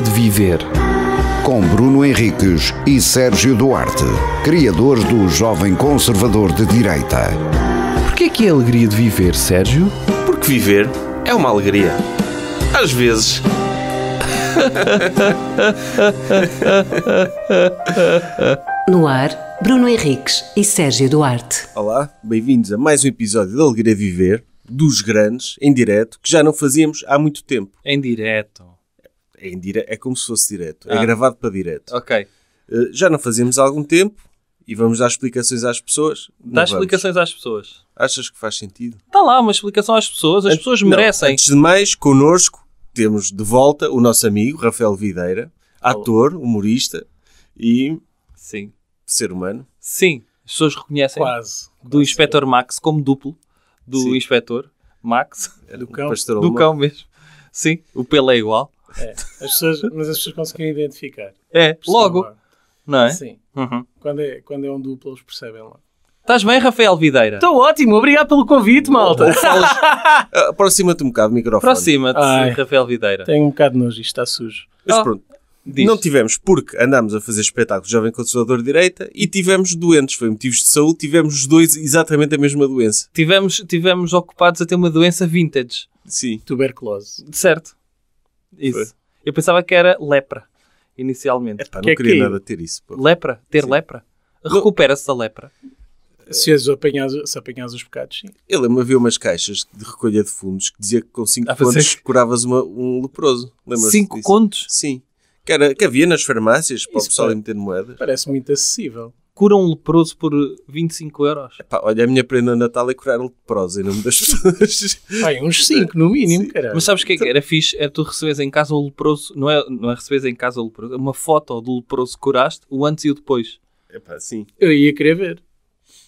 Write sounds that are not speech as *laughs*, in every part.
Alegria de Viver. Com Bruno Henriques e Sérgio Duarte, criadores do Jovem Conservador de Direita. Por é que é alegria de viver, Sérgio? Porque viver é uma alegria. Às vezes. No ar, Bruno Henriques e Sérgio Duarte. Olá, bem-vindos a mais um episódio de Alegria Viver, dos grandes, em direto, que já não fazíamos há muito tempo. Em direto é, em dire... é como se fosse direto, é ah. é gravado para direto. Ok. Uh, já não fazíamos há algum tempo e vamos dar explicações às pessoas. Dá explicações às pessoas. Achas que faz sentido? Está lá uma explicação às pessoas, as pessoas merecem. Não, antes de mais, connosco temos de volta o nosso amigo Rafael Videira, ator, humorista e. Sim. Ser humano. Sim, as pessoas reconhecem. Quase. Do Inspetor Max como duplo do Sim. Inspector Max. É do cão. Do cão mesmo. Sim, o Pelé é igual. É. As pessoas, mas as pessoas conseguem identificar. É, logo. Não é? Sim. Uhum. Quando, é, quando é um duplo, eles percebem logo. Estás bem, Rafael Videira? Estou ótimo, obrigado pelo convite, malta. *laughs* Aproxima-te um bocado do microfone. Aproxima-te, Rafael Videira. Tenho um bocado de nojo, isto está sujo. Mas oh. pronto, Diz. Não tivemos porque andámos a fazer espetáculo Jovem Conservador de Direita e tivemos doentes, foi motivos de saúde, tivemos os dois exatamente a mesma doença. Tivemos, tivemos ocupados a ter uma doença vintage. Sim. Tuberculose. Certo. Isso. Foi. Eu pensava que era lepra, inicialmente. Epá, não é queria que... nada ter isso. Pô. Lepra? Ter sim. lepra? Recupera-se da lepra? Se apanhas, se os pecados, sim. Eu lembro-me havia umas caixas de recolha de fundos que dizia que com 5 ah, contos curavas uma, um leproso. 5 contos? Sim. Que, era, que havia nas farmácias para o pessoal meter moedas. Parece muito acessível curam um leproso por 25 euros. Epá, olha, a minha prenda natal é curar leproso em nome das *laughs* pessoas. Ai, uns 5 no mínimo, Sim. caralho. Mas sabes o que é que então- era fixe? É tu receberes em casa o leproso, não é, não é receberes em casa o leproso, é uma foto do leproso que curaste, o antes e o depois. Epá, sim. Eu ia querer ver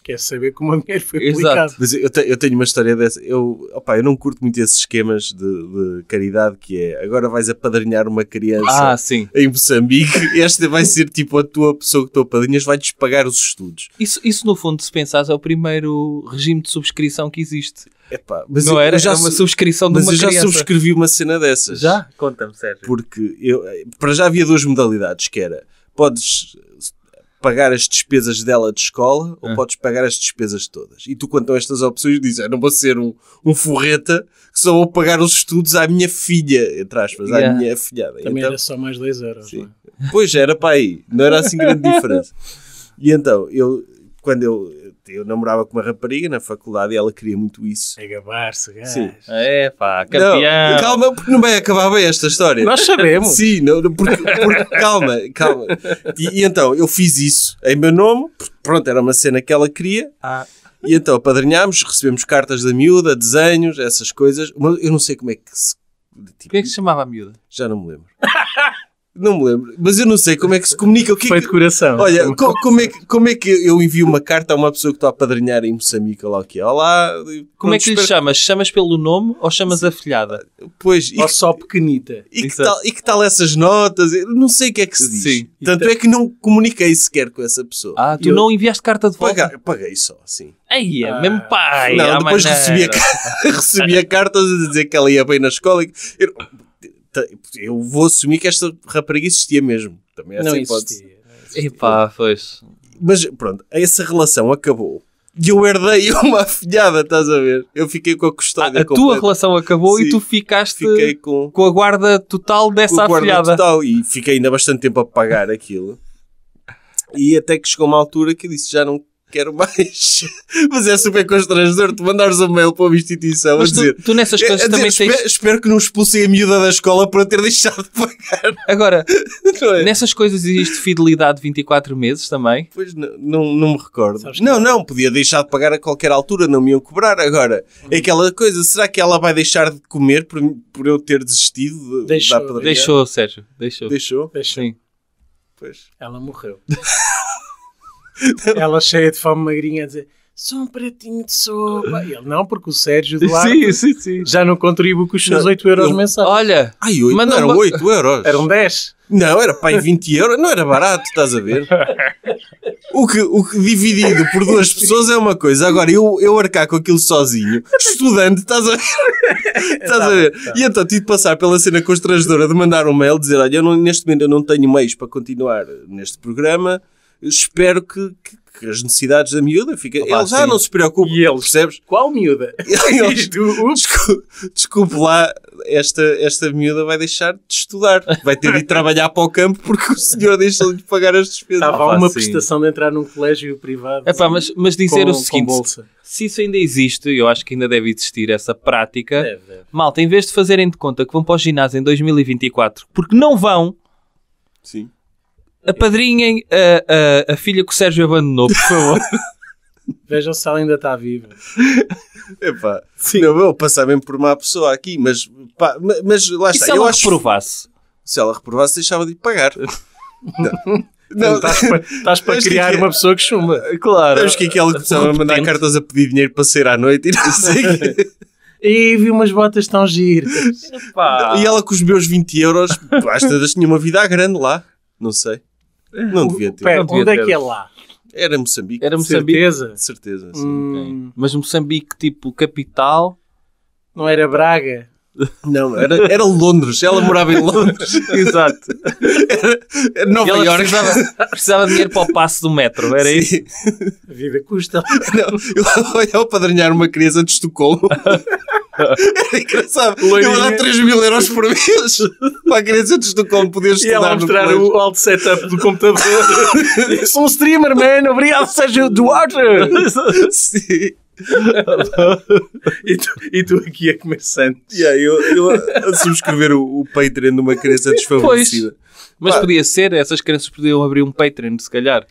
quer é saber como o dinheiro foi Exato. Mas eu, te, eu, tenho uma história dessa. Eu, opa, eu não curto muito esses esquemas de, de caridade que é agora vais apadrinhar uma criança ah, em Moçambique, *laughs* esta vai ser tipo a tua pessoa que tu apadrinhas, vai-te pagar os estudos. Isso, isso, no fundo, se pensares, é o primeiro regime de subscrição que existe. Epá, mas não eu, era, é eu já era uma subscrição de uma criança. Mas eu já subscrevi uma cena dessas. Já? Conta-me, Sérgio. Porque eu, para já havia duas modalidades, que era podes pagar as despesas dela de escola ou é. podes pagar as despesas todas. E tu, quanto a estas opções, dizes: não vou ser um, um forreta que só vou pagar os estudos à minha filha, entre aspas, yeah. à minha filhada. Também então, era só mais 2 euros. Sim. É? Pois era para aí, não era assim grande *laughs* diferença. E então, eu, quando eu eu namorava com uma rapariga na faculdade e ela queria muito isso. É gabar-se, gajo. Sim. É, pá, campeão. Não, calma, porque não vai acabar bem esta história. Nós sabemos. *laughs* Sim, não, porque, porque calma, calma. E, e, então, eu fiz isso em meu nome, pronto, era uma cena que ela queria. Ah. E então, apadrinhámos, recebemos cartas da miúda, desenhos, essas coisas. Eu não sei como é que se... Tipo, como é que tipo, se chamava a miúda? Já não me lembro. *laughs* Não me lembro, mas eu não sei como é que se comunica. O que é Foi de coração. Olha, co como, é que, como é que eu envio uma carta a uma pessoa que estou a padrinhar em Moçambique? Lá, aqui, é? Olá, como é que lhe espero... chamas? Chamas pelo nome ou chamas afilhada? Pois, ou que, só pequenita. E que, tal, e que, tal, essas notas? Eu não sei o que é que se diz. Sim, Tanto é que não comuniquei sequer com essa pessoa. Ah, tu eu... não enviaste carta de volta? Paguei, paguei só, sim. Aí, é ah. mesmo pai. Não, depois recebia *laughs* recebi, a, a carta a dizer que ela ia bem na escola. E, eu vou assumir que esta rapariga existia mesmo. Também é essa não hipótese. Existia, não existia. Epá, pois. Mas pronto, essa relação acabou. E eu herdei *laughs* uma afilhada, estás a ver? Eu fiquei com a custódia. a completa. tua relação acabou Sim, e tu ficaste com, com, a guarda total dessa com a afilhada. total, e fiquei ainda bastante tempo a pagar aquilo. E até que chegou uma altura que disse já não quero mais. *laughs* Mas é super constrangedor tu mandares um mail para uma instituição Mas a tu, dizer. Tu nessas é, coisas também sei. tens... espero, que não expulsem a miúda da escola por ter deixado de pagar. *laughs* Agora, é? nessas coisas existe fidelidade de 24 meses também? Pois não, não, não me recordo. Sabes não, não, podia deixar de pagar a qualquer altura, não me iam cobrar. Agora, uhum. aquela coisa, será que ela vai deixar de comer por, por eu ter desistido deixou, da padaria? Deixou, Sérgio, deixou. Deixou? Deixou. Sim. Pois. Ela morreu. *laughs* *laughs* Ela cheia de fome, magrinha, a dizer só um pratinho de sopa. E ele, não, porque o Sérgio Duarte sim, sim, sim. já não contribui com os seus não, 8 euros eu, mensais. Olha, Ai, 8, não eram uma... 8 euros. Eram 10. Não, era para 20 euros, não era barato, estás a ver? *laughs* O que, o que dividido por duas pessoas é uma coisa. Agora, eu, eu arcar com aquilo sozinho, estudante, estás a ver? *laughs* estás a tá ver? Tá e então tive de passar pela cena constrangedora de mandar um mail, dizer: Olha, eu não, neste momento eu não tenho meios para continuar neste programa espero que, que que as necessidades da miúda fiquem ele já sim. não se preocupa. E eles, percebes? Qual miúda? *laughs* Eles, *laughs* desculpe, desculpe lá, esta, esta miúda vai deixar de estudar. Vai ter de ir trabalhar para o campo porque o senhor deixou de pagar as despesas. Estava uma sim. prestação de entrar num colégio privado. Epá, mas, mas dizer com, o seguinte: se isso ainda existe, eu acho que ainda deve existir essa prática. Deve, deve. Malta, em vez de fazerem de conta que vão para o ginásio em 2024 porque não vão. Sim Apadrinhem a, a, a filha que o Sérgio abandonou, por favor. *laughs* Vejam se ela ainda está viva. Epá, Sim. não, eu vou passar mesmo por má pessoa aqui, mas, pá, mas lá está. E se ela eu reprovasse? Acho, se ela reprovasse, deixava de pagar. *laughs* não. Não, estás para, criar que é uma pessoa que chuma. Claro. Sabes que aquela que precisava a mandar cartas a pedir dinheiro para sair à noite e não sei *laughs* E vi umas botas tão giras. Epá. E ela com os meus 20 euros, que tantas tinha uma vida grande lá. Não sei. Não devia é ter. Pera, devia onde ter. é que é lá? Era Moçambique. Era Moçambique. Certeza. De certeza, sim. Hum. Mas Moçambique, tipo, capital. Não era Braga? Não, era, era Londres. Ela morava em Londres. *laughs* Exato. Era, era Nova Iorque. Precisava, precisava de dinheiro para o passo do metro, era Sim. isso? A vida custa. Não, eu ia apadrinhar uma criança de Estocolmo. *laughs* Era engraçado. Eu vou dar 3 mil euros por mês *laughs* para crianças do como poder estudar. E ela a mostrar o alto setup do computador. Sou *laughs* um streamer, man. Obrigado, Sérgio Duarte. *laughs* Sim. e, tu, e, tu, aqui a comer santos. Yeah, eu, eu a, subscrever o, o Patreon de uma criança desfavorecida. Pois. Mas podia ser, essas crianças podiam abrir um Patreon, se calhar.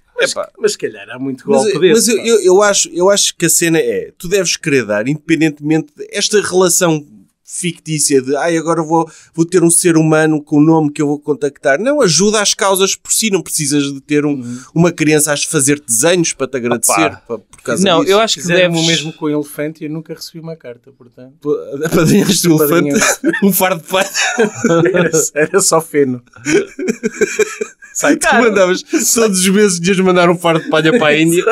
Mas, se calhar há muito golpe eh, mas, desse. Mas eu, eu, eu, acho, eu acho que a cena é: tu deves querer dar, independentemente desta relação fictícia de ai, agora vou, vou ter um ser humano com o nome que eu vou contactar. Não, ajuda às causas por si, não precisas de ter um, uhum. uma criança a fazer desenhos para te agradecer Opa. por causa Não, disso. eu acho que deve o mesmo com o elefante e eu nunca recebi uma carta, portanto. *laughs* Apadrinhaste um elefante? *laughs* um fardo de pano? era, *laughs* era só feno. Sai, tu mandavas todos os meses dias mandar um fardo de palha para a Índia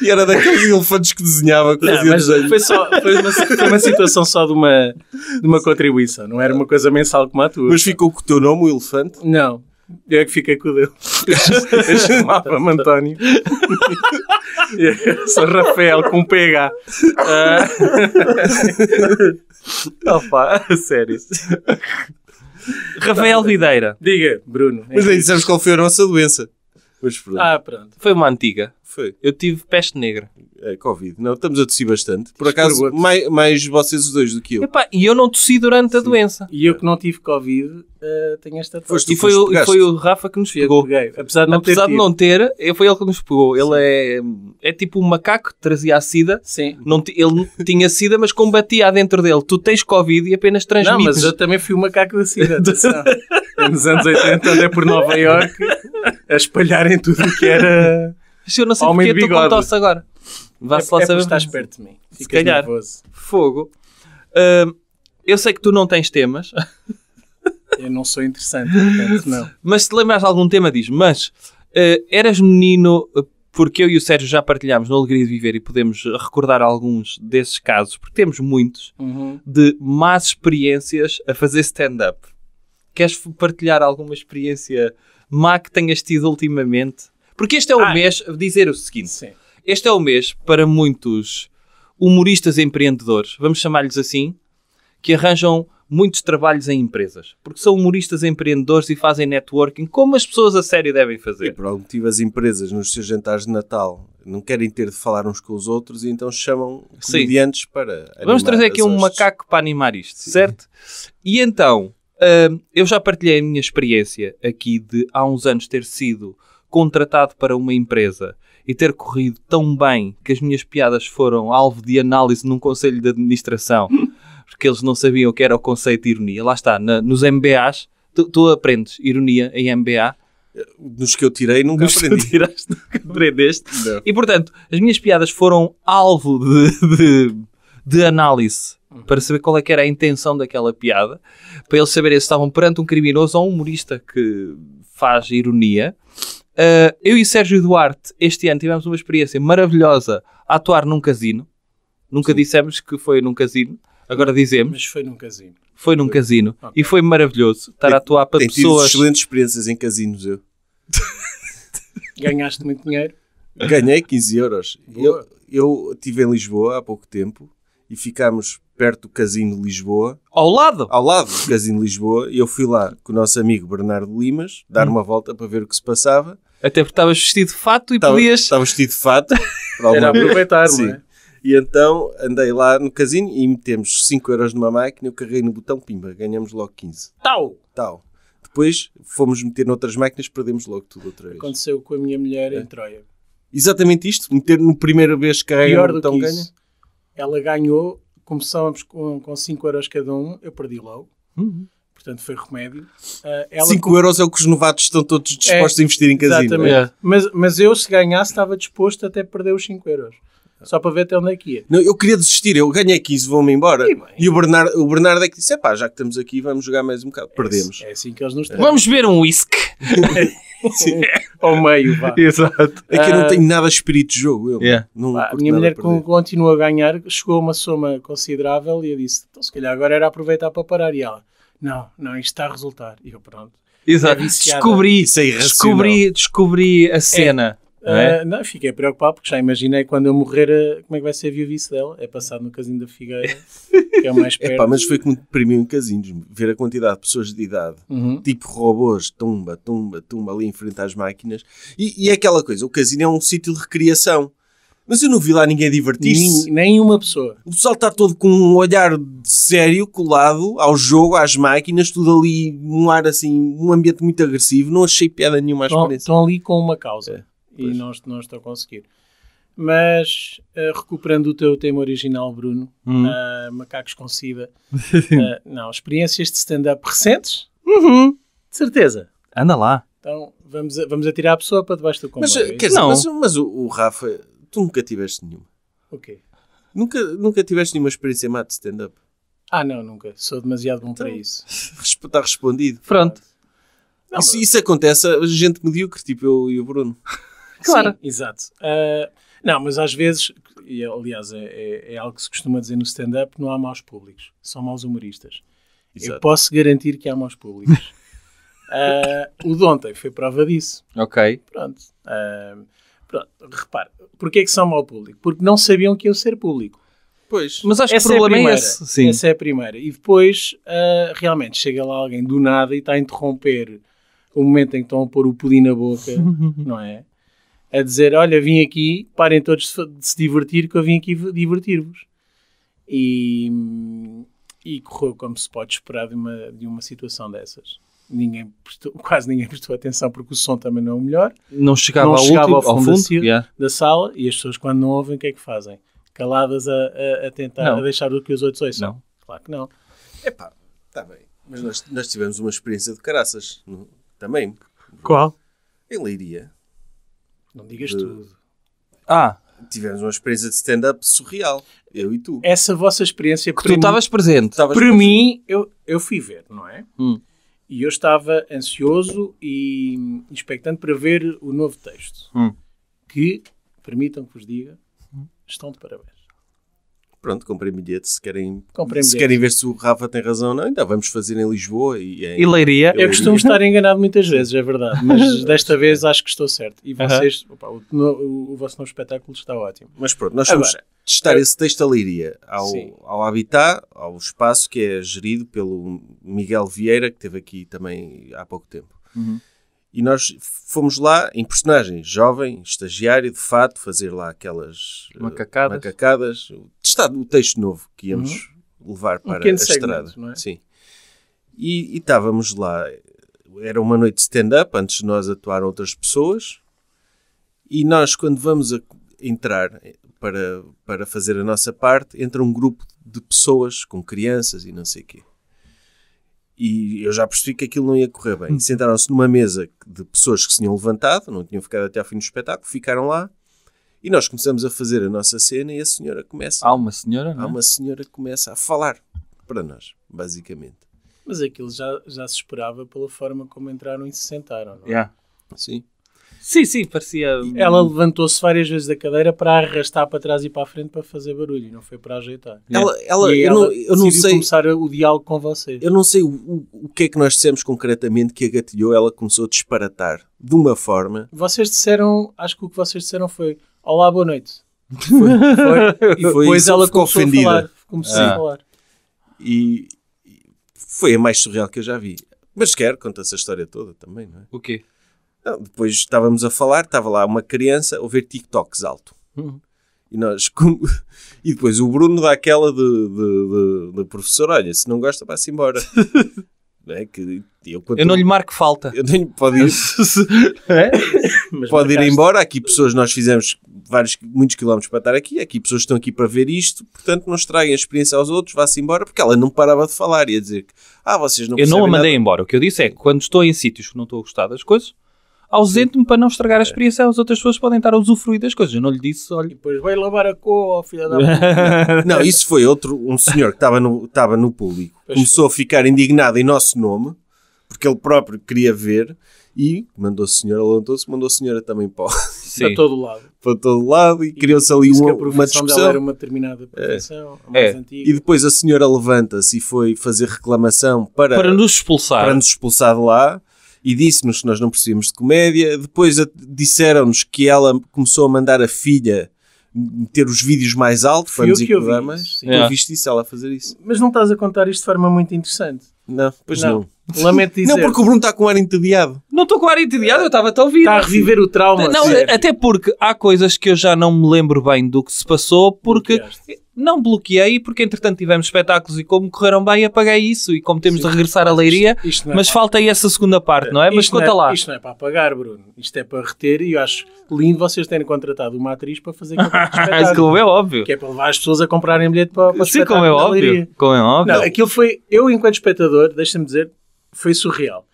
e era daqueles elefantes que desenhava. Que não, mas foi, só, foi, uma, foi uma situação só de uma de uma contribuição, não era uma coisa mensal como a tua. Mas ficou com o teu nome, o elefante? Não, eu é que fiquei com o dele. *laughs* Eu chamava-me António. sou Rafael com PH. Uh... Ah. *laughs* Opa, sério. Rafael Videira. Diga, Bruno. Mas aí dissemos qual foi a nossa doença. Mas pronto. Ah, pronto. Foi uma antiga. Foi. Eu tive peste negra. É, Covid. Não, estamos a tossir bastante. Por acaso, mais, mais vocês os dois do que eu. Epá, e eu não tossi durante Sim. a doença. E eu que não tive Covid, uh, tenho esta tosse. E foi, o, foi o Rafa que nos Sim, pegou. Peguei. Apesar de não Apesar ter, de não ter eh, foi ele que nos pegou. Ele é, é tipo um macaco que trazia a sida. Sim. Não ele tinha sida, mas combatia dentro dele. Tu tens Covid e apenas transmites. Não, mas eu também fui um macaco da sida. *laughs* Nos anos 80, andei por Nova Iorque a espalharem tudo o que era. *laughs* eu não sei porque é estou com tosse agora. Vá-se é, lá é saber. estás perto de mim. Se calhar. Nervoso. Fogo. Uh, eu sei que tu não tens temas. *laughs* eu não sou interessante, portanto, não. Mas se lembras de algum tema, diz. Mas uh, eras menino, eh, porque eu e o Sérgio já partilhámos no Alegria de Viver e podemos recordar alguns desses casos, porque temos muitos, uhum. de más experiências a fazer stand-up. Queres partilhar alguma experiência má que tenhas tido ultimamente? Porque este é o ah, mês, dizer o seguinte: sim. este é o mês para muitos humoristas empreendedores, vamos chamar-lhes assim, que arranjam muitos trabalhos em empresas, porque são humoristas empreendedores e fazem networking como as pessoas a sério devem fazer. E por algum motivo as empresas nos seus jantares de Natal não querem ter de falar uns com os outros e então chamam comediantes Sim. para Vamos trazer aqui um hostes. macaco para animar isto, Sim. certo? E então, eu já partilhei a minha experiência aqui de há uns anos ter sido contratado para uma empresa e ter corrido tão bem que as minhas piadas foram alvo de análise num conselho de administração *laughs* porque eles não sabiam o que era o conceito de ironia. Lá está, na, nos MBAs, tu, tu, aprendes ironia em MBA. nos que eu tirei, nunca Nos aprendi. Que *laughs* tiraste, nunca aprendeste. Não. E portanto, as minhas piadas foram alvo de, de, de análise para saber qual é que era a intenção daquela piada para eles saberem se estavam perante um criminoso ou um humorista que faz ironia. Uh, eu e Sérgio Duarte, este ano, tivemos uma experiência maravilhosa a atuar num casino. Nunca Sim. dissemos que foi num casino, agora dizemos. Mas foi num casino. Foi num foi. casino. Okay. E foi maravilhoso estar tem, a atuar para pessoas. excelentes experiências em casinos, eu. *laughs* Ganhaste muito dinheiro. Ganhei 15 euros. Eu, eu estive em Lisboa há pouco tempo e ficámos perto do Casino de Lisboa. Ao lado? Ao lado do Casino de Lisboa. E eu fui lá com o nosso amigo Bernardo Limas dar hum. uma volta para ver o que se passava. Até porque estavas vestido de fato e tava, podias. Estava vestido de fato. *laughs* Era aproveitar, Sim. É? E então andei lá no casino e metemos 5 euros numa máquina, eu carreguei no botão pimba, ganhamos logo 15. Tal! Tal. Depois fomos meter noutras máquinas, perdemos logo tudo outra vez. Aconteceu com a minha mulher é. em Troia. Exatamente isto, meter no primeira vez que carreguei no botão ganha. Ela ganhou começávamos com, com 5 euros cada um, eu perdi logo. Uhum. Portanto, foi remédio. Uh, ah, 5 euros é o que os novatos estão todos é, dispostos é, a investir em casino. Exatamente. É. Mas, mas eu, se ganhasse, estava disposto até a perder os 5 euros. Só para ver até onde é que ia. Não, eu queria desistir, eu ganhei 15, vou-me embora. E, e, o, Bernardo, o Bernardo é que disse: pá, já que estamos aqui, vamos jogar mais um bocado. É, assim, Perdemos. É assim que eles nos têm. Vamos ver um whisky. *laughs* Sim. ao *laughs* meio. Vá. Exato. É que eu não ah, tenho nada de espírito de jogo. Eu. Yeah. Não, a minha mulher continua a ganhar, chegou a uma soma considerável e eu disse: então, se calhar agora era aproveitar para parar. E ela: não, não, isto está a resultar. E eu, pronto. Exato. É descobri, isso é descobri, descobri a é. cena. É é? Uh, não, fiquei preocupado porque já imaginei quando eu morrer uh, como é que vai ser a viuvice dela. É passar no Casino da Figueira, *laughs* que é o mais perto. Epá, mas foi como deprimiu em casinos. Ver a quantidade de pessoas de idade, uhum. tipo robôs, tumba, tumba, tumba ali em frente às máquinas. E, e é aquela coisa, o casino é um sítio de recriação. Mas eu não vi lá ninguém divertir-se. Nenhuma pessoa. O pessoal está todo com um olhar sério, colado ao jogo, às máquinas, tudo ali, um ar assim, um ambiente muito agressivo. Não achei piada nenhuma à experiência. Estão ali com uma causa. É e não, não estou a conseguir. Mas uh, recuperando o teu tema original, Bruno, hum. uh, Macacos com Sida, uh, *laughs* não, experiências de stand-up recentes? Uhum. De certeza. Anda lá. Então vamos, a, vamos atirar a pessoa para debaixo do comboio. Mas, é quer dizer, não. mas, mas o, o, Rafa, tu nunca tiveste nenhuma. O quê? Nunca, nunca tiveste nenhuma experiência má de stand-up? Ah, não, nunca. Sou demasiado bom então, para isso. Está respondido. Pronto. Não, isso, mas... isso acontece a gente medíocre, tipo eu e o Bruno. Claro. Sim, exato. Uh, não, mas às vezes, e aliás é, é, é algo que se costuma dizer no stand-up, não há maus públicos, são maus humoristas. Exato. Eu posso garantir que há maus públicos. uh, *laughs* o de ontem foi prova disso. Ok. Pronto. Uh, pronto. Repare, porquê é que são mau público? Porque não sabiam que iam ser público. Pois. Mas acho essa que o é problema é, é esse. Sim. Essa é a primeira. E depois, uh, realmente, chega lá alguém do nada e está a interromper o momento em que estão a pôr o pudim na boca, *laughs* não é? a dizer: Olha, vim aqui, parem todos de se divertir, que eu vim aqui divertir-vos. E, e correu como se pode esperar de uma, de uma situação dessas. Ninguém prestou, *laughs* quase ninguém prestou atenção porque o som também não é o melhor. Não chegava, não ao, último, ao, fundo, ao fundo da, yeah. da, sala e as pessoas, quando não ouvem, o que é que fazem? Caladas a, a, a tentar a deixar o que os outros ouçam? Não. Claro que não. Epá, está bem. Mas nós, nós tivemos uma experiência de caraças também. Qual? Em Leiria. Não digas de... tudo. Ah. Tivemos uma experiência de stand-up surreal. Eu e tu. Essa vossa experiência. Que tu estavas presente. Para presente. mim, eu, eu fui ver, não é? Hum. E eu estava ansioso e expectante para ver o novo texto. Hum. Que, permitam que vos diga, hum. estão de parabéns pronto, comprei bilhete se querem, comprei se querem ver se o Rafa tem razão ou não, ainda então, vamos fazer em Lisboa e em... E Leiria. Eu costumo estar enganado muitas vezes, é verdade, mas *laughs* desta vez acho que estou certo. E vocês, opa, o, o, vosso novo espetáculo está ótimo. Mas pronto, nós vamos testar eu... esse texto a Leiria, ao, ao Habitat, ao espaço que é gerido pelo Miguel Vieira, que esteve aqui também há pouco tempo. Uhum. E nós fomos lá em personagem, jovem, estagiário, de fato, fazer lá aquelas eh, macacadas, macacadas testado o texto novo que íamos uhum. levar para um a estrada. É? Sim. E, e estávamos lá, era uma noite de stand-up, antes de nós atuar outras pessoas, e nós, quando vamos a entrar eh, para, para fazer a nossa parte, entra um grupo de pessoas com crianças e não sei o quê e eu já percebi que aquilo não ia correr bem. Sentaram-se numa mesa de pessoas que se tinham levantado, não tinham ficado até ao fim do espetáculo, ficaram lá e nós começamos a fazer a nossa cena e a senhora começa. Há uma senhora, não é? Há uma senhora que começa a falar para nós, basicamente. Mas aquilo já, já se esperava pela forma como entraram e se sentaram, não é? Yeah. Sim. Sim, sim, parecia. Ela levantou-se várias vezes da cadeira para arrastar para trás e para a frente para fazer barulho, não foi para ajeitar. Ela, ela, eu, ela não, eu não, sei. começar o diálogo com você. Eu não sei o, o, o que é que nós dissemos concretamente que a gatilhou, ela começou a disparatar de uma forma. Vocês disseram, acho que o que vocês disseram foi: Olá, boa noite. *laughs* Foi, foi, e depois isso, ela ficou começou ofendida. a falar. Começou ah. a falar. E, e foi a mais surreal que eu já vi. Mas quer, conta essa história toda também, não é? O quê? Depois estávamos a falar, estava lá uma criança a ouvir TikToks alto. Uhum. E, nós, como... *laughs* e depois o Bruno dá aquela de, de, de, de professor: olha, se não gosta, vá-se embora. *laughs* não é? que eu, quando... eu, não lhe marco falta. Eu tenho pode ir, *laughs* é? pode ir embora. Aqui pessoas, nós fizemos vários, muitos quilómetros para estar aqui. Aqui pessoas estão aqui para ver isto. Portanto, não estraguem a experiência aos outros. Vá-se embora. Porque ela não parava de falar e a dizer que, ah, vocês não Eu não a mandei nada. embora. O que eu disse é que quando estou em sítios que não estou a gostar das coisas, ausente me para não estragar a é. experiência as outras pessoas podem estar a usufruir das coisas. Eu não lhe disse, olha. Depois vai lavar a cor, filha da puta. *laughs* não, isso foi outro, um senhor que estava no, estava no público. Pois Começou foi. a ficar indignado em nosso nome, porque ele próprio queria ver, e mandou a senhora, levantou-se, mandou a senhora também para, Sim. para todo lado. *laughs* Para todo lado, e, e criou-se ali uma, uma discussão. era uma determinada é. profissão, é. mais é. antiga. E depois a senhora levanta-se e foi fazer reclamação para, para nos expulsar. Para nos expulsar de lá e disse-nos que nós não precisávamos de comédia. Depois disseram-nos que ela começou a mandar a filha ter os vídeos mais altos para nos programas. Tu é. viste isso, ela a fazer isso. Mas não estás a contar isto de forma muito interessante. Não, pois não. não. Lamento dizer. *laughs* Não, porque o Bruno está com ar entediado. Não estou com ar entediado, eu estava a ouvir. Está a reviver o trauma. Não, sério. até porque há coisas que eu já não me lembro bem do que se passou, porque... Não bloqueei, porque entretanto tivemos espetáculos e como correram bem, apaguei isso. E como temos Sim. de regressar à leiria, isto, isto é mas para... falta aí essa segunda parte, não é? Isto mas é- conta é, lá. Isto não é para apagar, Bruno. Isto é para reter. E eu acho lindo vocês terem contratado uma atriz para fazer *laughs* espetáculo. como é óbvio. Que é para levar as pessoas a comprarem bilhete para, para Sim, como é óbvio. Leiria. Como é óbvio. Não, aquilo foi, eu enquanto espectador, deixa-me dizer, foi surreal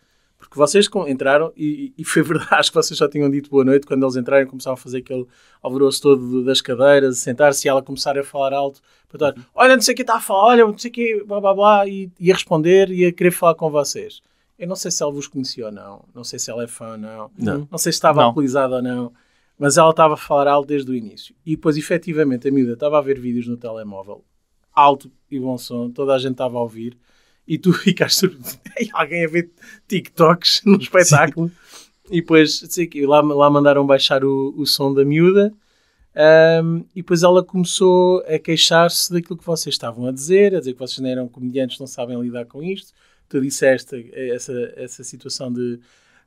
porque vocês entraram e, e foi *laughs* verdade, acho que vocês já tinham dito boa noite quando eles entraram e começaram a fazer aquele alvoroço todo das cadeiras, sentar-se e ela começar a falar alto, para todos uhum. olha, não sei o que está a falar, olha, não sei o que, blá blá blá, e, e a responder e a querer falar com vocês. Eu não sei se ela vos conhecia ou não, não sei se ela é fã ou não, não, não sei se estava alcoolizada ou não, mas ela estava a falar alto desde o início. E depois, efetivamente, a miúda estava a ver vídeos no telemóvel, alto e bom som, toda a gente estava a ouvir e tu ficaste *laughs* *laughs* alguém a ver TikToks no espetáculo. Sim. E depois, sei que lá, lá mandaram baixar o, o som da miúda. Um, e depois ela começou a queixar-se daquilo que vocês estavam a dizer, a dizer que vocês não eram comediantes, não sabem lidar com isto. Tu disseste essa, essa situação de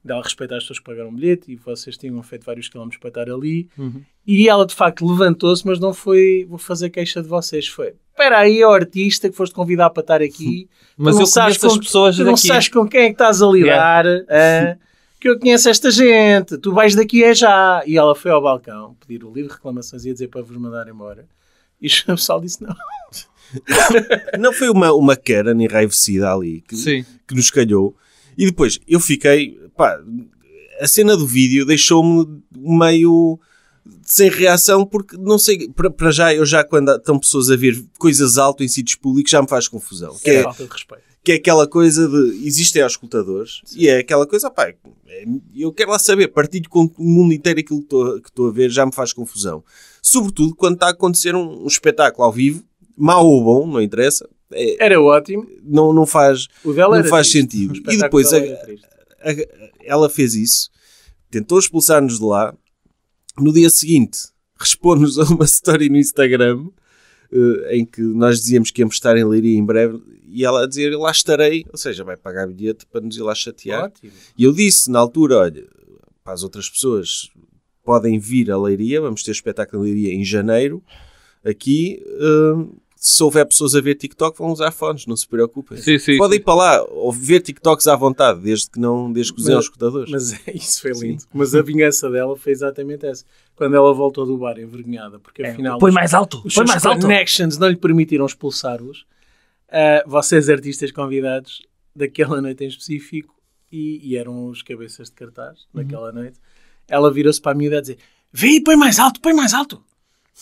dela respeito às pessoas que pagaram o bilhete e vocês tinham feito vários quilómetros para estar ali. Uhum. E ela de facto levantou-se, mas não foi vou fazer queixa de vocês, foi espera aí, o artista que foste convidar para estar aqui, uhum. mas não conheço com, as pessoas não sabes com quem é que estás a lidar. Yeah. *laughs* que eu conheço esta gente, tu vais daqui é já. E ela foi ao balcão pedir o livro de reclamações e ia dizer para vos mandar embora. E *laughs* o pessoal disse não. *laughs* não foi uma, uma nem enraivecida ali que, Sim. que nos calhou. E depois eu fiquei pá, a cena do vídeo deixou-me meio sem reação, porque não sei, para já, eu já quando estão pessoas a ver coisas alto em sítios públicos já me faz confusão. Que é, falta de respeito. Que é aquela coisa de existem auscultadores escutadores e é aquela coisa, pá, é, eu quero lá saber, partilho com o mundo inteiro aquilo que estou a ver, já me faz confusão. Sobretudo quando está a acontecer um, um espetáculo ao vivo, mau ou bom, não interessa. É, era ótimo. Não, não faz, não faz triste. sentido. E depois a, ela fez isso, tentou expulsar-nos de lá. No dia seguinte, *laughs* responde-nos a uma story no Instagram eh, em que nós dizíamos que íamos estar em Leiria em breve e ela a dizer lá estarei, ou seja, vai pagar bilhete para nos ir lá chatear. Ótimo. E eu disse na altura: olha, para as outras pessoas podem vir a Leiria, vamos ter espetáculo em Leiria em janeiro. Aqui, uh, se houver pessoas a ver TikTok, vão usar fones, não se preocupem. Sim, sim, Podem sim. ir para lá, ou ver TikToks à vontade, desde que não desde que usem os escutadores. Mas é *laughs* isso foi lindo. Sim. Mas a vingança dela foi exatamente essa. Quando ela voltou do bar envergonhada, porque é, afinal. põe mais alto! Os põe mais alto! connections não lhe permitiram expulsá-los. Uh, ah, vocês, artistas convidados daquela noite em específico, e, e eram os cabeças de cartaz uhum. naquela noite, ela virou-se para a miúda a dizer: Vê, põe mais alto, põe mais alto!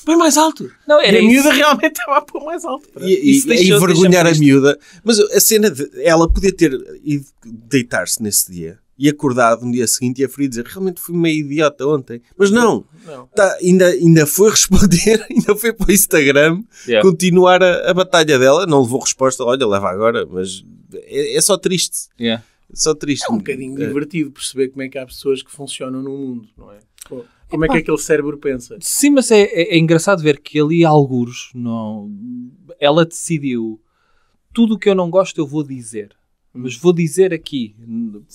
Põe mais alto. Não, era e a miúda isso. realmente estava a pôr mais alto. E, e, e envergonhar a miúda. Mas a cena de ela podia ter ido deitar-se nesse dia e acordado no dia seguinte e a frio dizer realmente fui meio idiota ontem. Mas não. não. Tá, ainda, ainda foi responder, *laughs* ainda foi para o Instagram yeah. continuar a, a, batalha dela. Não levou resposta, olha, leva agora. Mas é, é só triste. Yeah. É só triste. É um bocadinho é. divertido perceber como é que há pessoas que funcionam no mundo, não é? Pô. Como é que aquele cérebro pensa? Sim, mas é, é, é engraçado ver que ali, alguns, não, ela decidiu tudo o que eu não gosto eu vou dizer. Mas vou dizer aqui.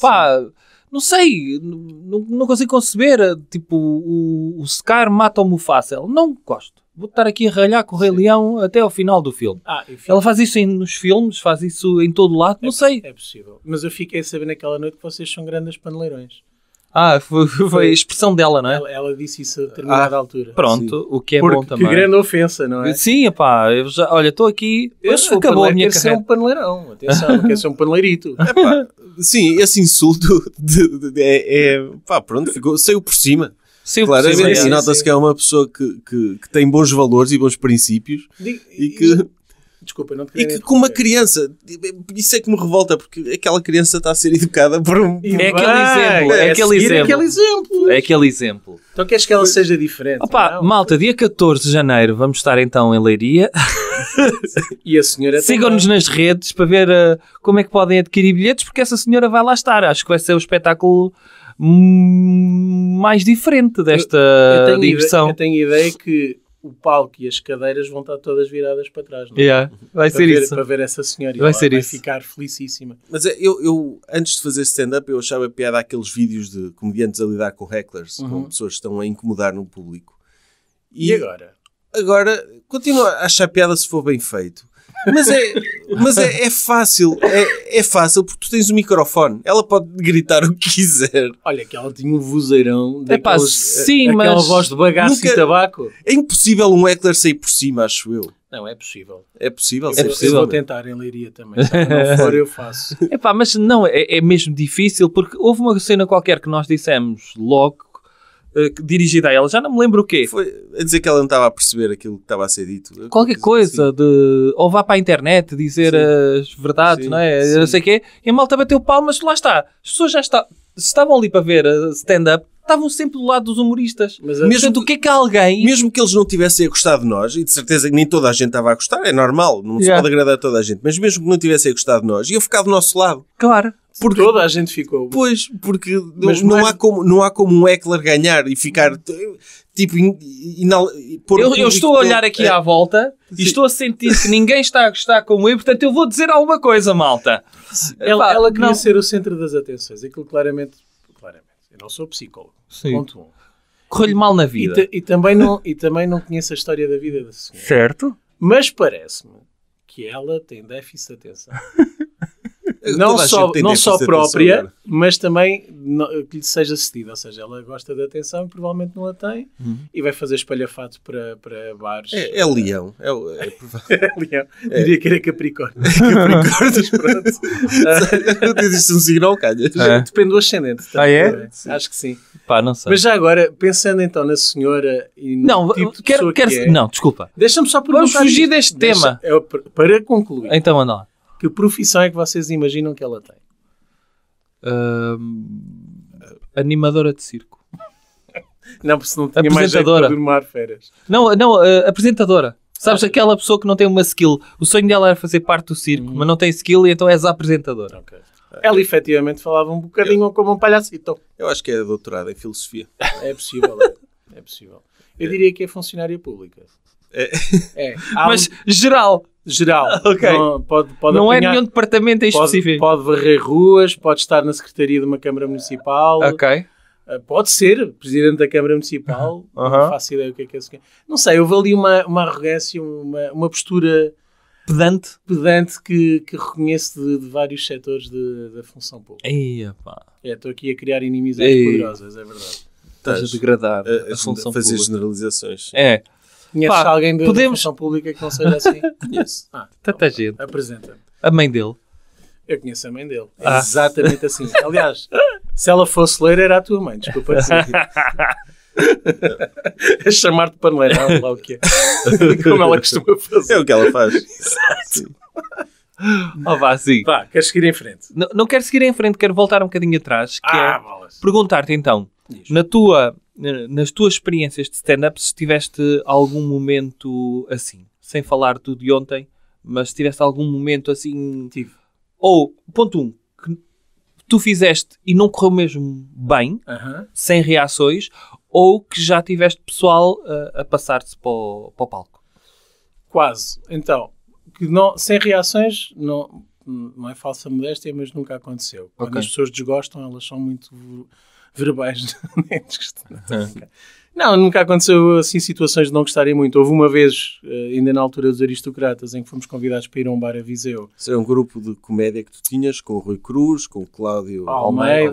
Pá, não sei, não, não, consigo conceber. Tipo, o, o Scar mata o Mufasa. Ela não gosto. Vou estar aqui a ralhar com o Rei Sim. Leão até ao final do filme. Ah, Ela faz isso em, nos filmes, faz isso em todo lado, é, não sei. É possível. Mas eu fiquei a saber naquela noite que vocês são grandes paneleirões. Ah, foi, foi a expressão dela, não é? Ela, ela disse isso a determinada ah, altura. Pronto, Sim. o que é Porque, bom também. Que grande ofensa, não é? Sim, pá, eu já, olha, estou aqui, eu, acabou a minha quer carreira. ser um paneleirão, atenção, quer ser um paneleirito. *laughs* Epá, sim, esse insulto de, de, de, é, é pá, pronto, ficou, saiu por cima. Saiu Claramente, é, nota-se que é uma pessoa que, que, que, tem bons valores e bons princípios. Digo, e que... Desculpa, não E que com uma criança, isso é que me revolta, porque aquela criança está a ser educada por um. E é aquele exemplo, é, é aquele, exemplo. aquele exemplo. É aquele exemplo. Então queres que ela seja diferente? Opa, não? malta, dia 14 de janeiro vamos estar então em Leiria. e a senhora Sigam-nos nas redes para ver uh, como é que podem adquirir bilhetes, porque essa senhora vai lá estar. Acho que vai ser o espetáculo mais diferente desta eu, eu diversão. Ideia, eu tenho ideia que o palco e as cadeiras vão estar todas viradas para trás, não é? Yeah, vai para ser ver, isso. Para ver essa senhora. Vai ser vai isso. ficar felicíssima. Mas é, eu, eu, antes de fazer stand-up, eu achava piada aqueles vídeos de comediantes a lidar com hecklers, uhum. com pessoas que estão a incomodar no público. E, e agora? Agora, continua a achar piada se for bem feito. Mas é, mas é, é fácil, é, é, fácil porque tu tens o um microfone, ela pode gritar o que quiser. Olha, que ela tinha um vozeirão é pá, eh, sim, a, mas aquela voz de bagaço nunca, e tabaco. É impossível um Eckler sair por cima, acho eu. Não, é possível. É possível, é possível. Vou tentar em Leiria também. Se tá? não for, eu faço. É *laughs* pá, mas não, é, é mesmo difícil porque houve uma cena qualquer que nós dissemos logo eh, dirigida a ela, já não me lembro o quê. Foi a dizer que ela não estava a perceber aquilo que estava a ser dito. Qualquer coisa, assim. de ou vá para a internet dizer sim. as verdades, sim, não é? Sim. Não sei o quê. E a malta bateu palmas, lá está. As pessoas já está, estavam ali para ver eh, stand-up, estavam sempre do lado dos humoristas. Mas, mesmo do que é que alguém. Mesmo que eles não tivessem a gostar de nós, e de certeza que nem toda a gente estava a gostar, é normal, não yeah. se pode agradar a toda a gente, mas mesmo que não tivessem a gostar de nós, ia ficar do nosso lado. Claro. Porque, Toda a gente ficou. Pois, porque mas não, é há como, não há como um Eckler ganhar e ficar uhum. tipo. In, in, in, por eu, eu estou a olhar aqui é... à volta e estou a sentir que ninguém está a gostar como eu, portanto eu vou dizer alguma coisa, malta. Ela, ela queria não... ser o centro das atenções. Aquilo claramente. claramente eu não sou psicólogo. Sim. Ponto 1. Um. Correu-lhe mal na vida. E, e, também não, e também não conheço a história da vida da senhora. Certo. Mas parece-me que ela tem déficit de atenção. *laughs* não só, não só própria, mas também não, que lhe seja cedida. Ou seja, ela gosta de atenção e provavelmente não a tem uhum. e vai fazer espalhafato para, para bares. É, é eh, leão. É, é, *laughs* é leão. É. Diria que era Capricórnio. *laughs* Capricórnio, pronto. se um signo calha. *laughs* Depende é. do ascendente. Ah, é? é? Acho que sim. Pá, não sei. Mas já agora, pensando então na senhora e no não, tipo de quero, pessoa quero, que é... Não, desculpa. Deixa-me só perguntar. Vamos fugir deste tema. para concluir. Então, anda lá. Que profissão é que vocês imaginam que ela tem? Uh, animadora de circo. *laughs* não, porque se não tinha mais jeito para durmar férias. Não, não uh, apresentadora. Sabes, ah, aquela pessoa que não tem uma skill. O sonho dela era fazer parte do circo, uhum. mas não tem skill e então és a apresentadora. Okay. Ela efetivamente falava um bocadinho eu, como um palhacito. Eu acho que é doutorada em filosofia. É possível, é, é possível. Eu é. diria que é funcionária pública. É. é. *laughs* Mas geral. Geral. *laughs* Okay. Não, pode, pode não é apanhar, é nenhum departamento em específico. Pode, pode varrer ruas, pode estar na secretaria de uma Câmara Municipal. Ok. Ah, pode ser presidente da Câmara Municipal. Uh -huh. Não faço ideia o que é que é isso. É. Não sei, houve ali uma, uma arrogância, uma, uma postura pedante, pedante que, que reconheço de, de vários setores da função pública. Eia, pá. É, estou aqui a criar inimizades poderosas, é verdade. Estás a degradar a, a, a função fazer pública. generalizações. É. Conheces Pá, alguém da podemos... função pública que não seja assim? *laughs* Conheço. Ah, *laughs* Tanta então, gente. Apresenta-me. A mãe dele. Eu conheço a mãe dele. Ah. exatamente assim. *laughs* Aliás, se ela fosse leira, era a tua mãe. Desculpa. é chamar-te paneleira, não, lá o que é. Como ela costuma fazer. É o que ela faz. Exato. Oh, vá, sim. Vá, queres seguir em frente? Não, não quero seguir em frente, quero voltar um bocadinho atrás. Que ah, é perguntar-te então, na tua nas tuas experiências de stand-up, se tiveste algum momento assim, sem falar do de ontem, mas se tiveste algum momento assim. Tive. Ou, ponto 1, um, que tu fizeste e não correu mesmo bem, uh -huh. sem reações, ou que já tiveste pessoal eh, a, a passar-se para, o, para o palco? Quase. Então, que não, sem reações, não, não é falsa modéstia, mas nunca aconteceu. Quando okay. as pessoas desgostam, elas são muito verbais. *laughs* Assim. não, nunca aconteceu assim situações de não gostarem muito. Houve uma vez, eh, ainda na altura dos aristocratas, em que fomos convidados para ir a um bar a Viseu. Isso é um grupo de comédia que tu tinhas com o Rui Cruz, com o Cláudio Almeida,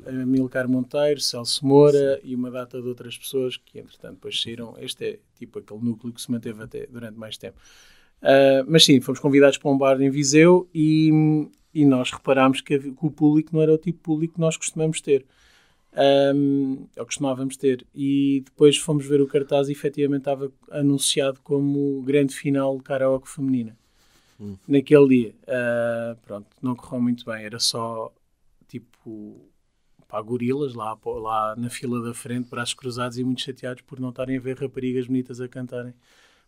Almeida. Milcar Monteiro, Celso Moura Sim. e uma data de outras pessoas que, entretanto, depois saíram. Este é tipo aquele núcleo que se manteve até durante mais tempo. Uh, mas sim, fomos convidados para um bar em Viseu e, e nós reparámos que, o público não era o tipo de público que nós costumamos ter. Um, é ou costumávamos ter. E depois fomos ver o cartaz e efetivamente estava anunciado como grande final de karaoke feminina. Hum. Naquele dia. Uh, pronto, não correu muito bem. Era só tipo pá, gorilas lá, lá na fila da frente, braços cruzados e muito chateados por não estarem a ver raparigas bonitas a cantarem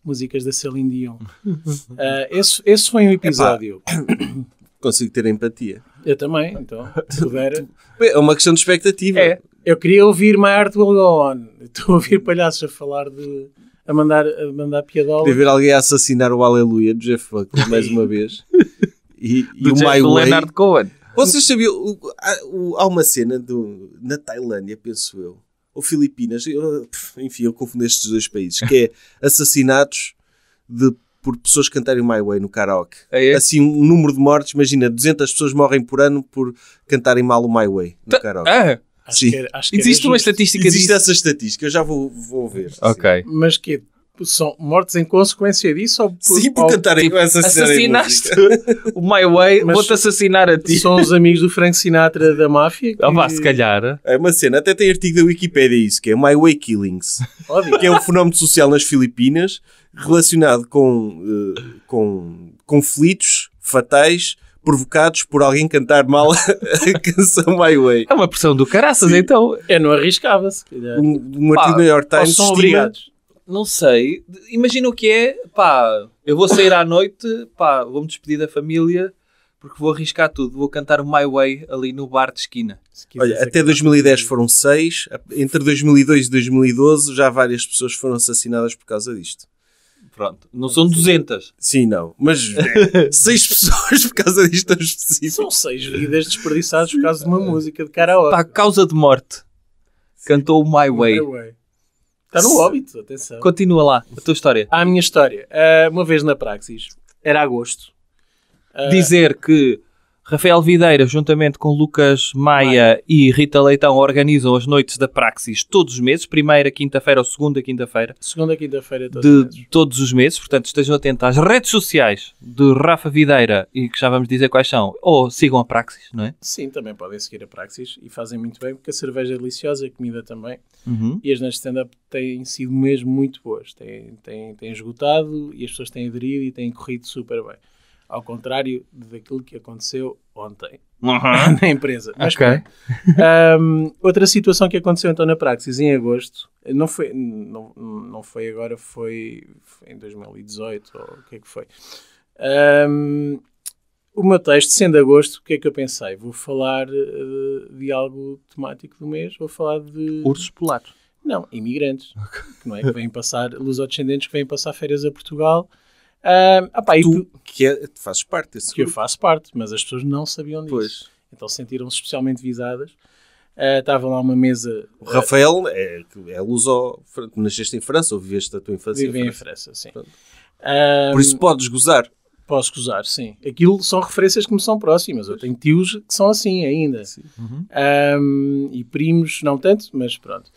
músicas da Celine Dion. uh, *laughs* esse, esse foi um episódio. Epá. *coughs* consigo ter empatia. Eu também, então, puder. *laughs* É uma questão de expectativa. É. Eu queria ouvir My Art Will Go On. Estou a ouvir palhaços a falar de. a mandar, a mandar piadola. Queria ver alguém a assassinar o Aleluia do Jeff Buckley mais uma vez. *laughs* E, e o My Way. Leonard Cohen. Vocês sabiam? O, o, há uma cena do, na Tailândia, penso eu, ou Filipinas, eu, enfim, eu confundo estes dois países, que é assassinatos de por pessoas cantarem My Way no karaoke. Ah, é? Assim, um número de mortes, imagina, 200 pessoas morrem por ano por cantarem mal o My Way no Ta tá- karaoke. Ah. Acho Sim. Que acho que Existe uma estatística Existe disso? essa estatística, eu já vou, vou ver. Ok. Mas que são mortes em consequência disso? Ou por, Sim, por cantarem tipo, Assassinaste *laughs* o My Way, vou-te assassinar a ti. São os amigos do Frank Sinatra da máfia? Que... Ah, vá, se calhar. É uma cena, até tem artigo da Wikipedia isso, que é My Way Killings, Óbvio. que é um fenómeno social nas Filipinas relacionado com, uh, com conflitos fatais provocados por alguém cantar mal *laughs* a canção My Way. É uma pressão do caraças, Sim. então. Eu não arriscava-se. Um, um artigo do New York Times estima, obrigados. Não sei. Imagina o que é, pá, eu vou sair à noite, pá, vou-me despedir da família porque vou arriscar tudo. Vou cantar o My Way ali no bar de esquina. Olha, é até 2010 que... foram seis, entre 2002 e 2012 já várias pessoas foram assassinadas por causa disto. Pronto, não são 200. Sim, não, mas *laughs* seis pessoas por causa disto tão específico. São seis vidas desperdiçadas por causa de uma música de karaoke. Pá, causa de morte. Cantou o My Way. My Way. Está no óbito, atenção. Continua lá, a tua história. A minha história. Uh, uma vez na Praxis, era agosto. Uh, Dizer que Rafael Videira, juntamente com Lucas Maia e Rita Leitão, organizam as noites da Praxis todos os meses, primeira quinta-feira ou segunda quinta-feira. Segunda quinta-feira todos de os meses. todos os meses, portanto estejam atentos às redes sociais de Rafa Videira e que já vamos dizer quais são, ou sigam a Praxis, não é? Sim, também podem seguir a Praxis e fazem muito bem porque a cerveja é deliciosa, a comida também. Uhum. E as nas stand-up têm sido mesmo muito boas, têm, têm, têm esgotado e as pessoas têm aderido e têm corrido super bem. Ao contrário daquilo que aconteceu ontem uhum. *laughs* na empresa. Mas, um, outra situação que aconteceu então na Praxis em agosto, não foi, não, não foi agora, foi, foi em 2018 ou o que é que foi. Um, o meu texto, sendo agosto, o que é que eu pensei? Vou falar uh, de algo temático do mês, vou falar de. Ursos polares. Não, imigrantes. Okay. Que não é que vêm passar, *laughs* lusodescendentes que vêm passar férias a Portugal Uh, ah, opa, tu, tu, que é, fazes parte desse Que grupo. eu faço parte, mas as pessoas não sabiam disso. Pois. Então sentiram-se especialmente visadas. Uh, estava lá uma mesa. O Rafael é, é luso. Nasceste em França ou viveste a tua infância? Vivi em França, em França sim. Um, Por isso podes gozar. Posso gozar, sim. Aquilo são referências que me são próximas. Eu tenho tios que são assim ainda. Uhum. Um, e primos, não tanto, mas pronto.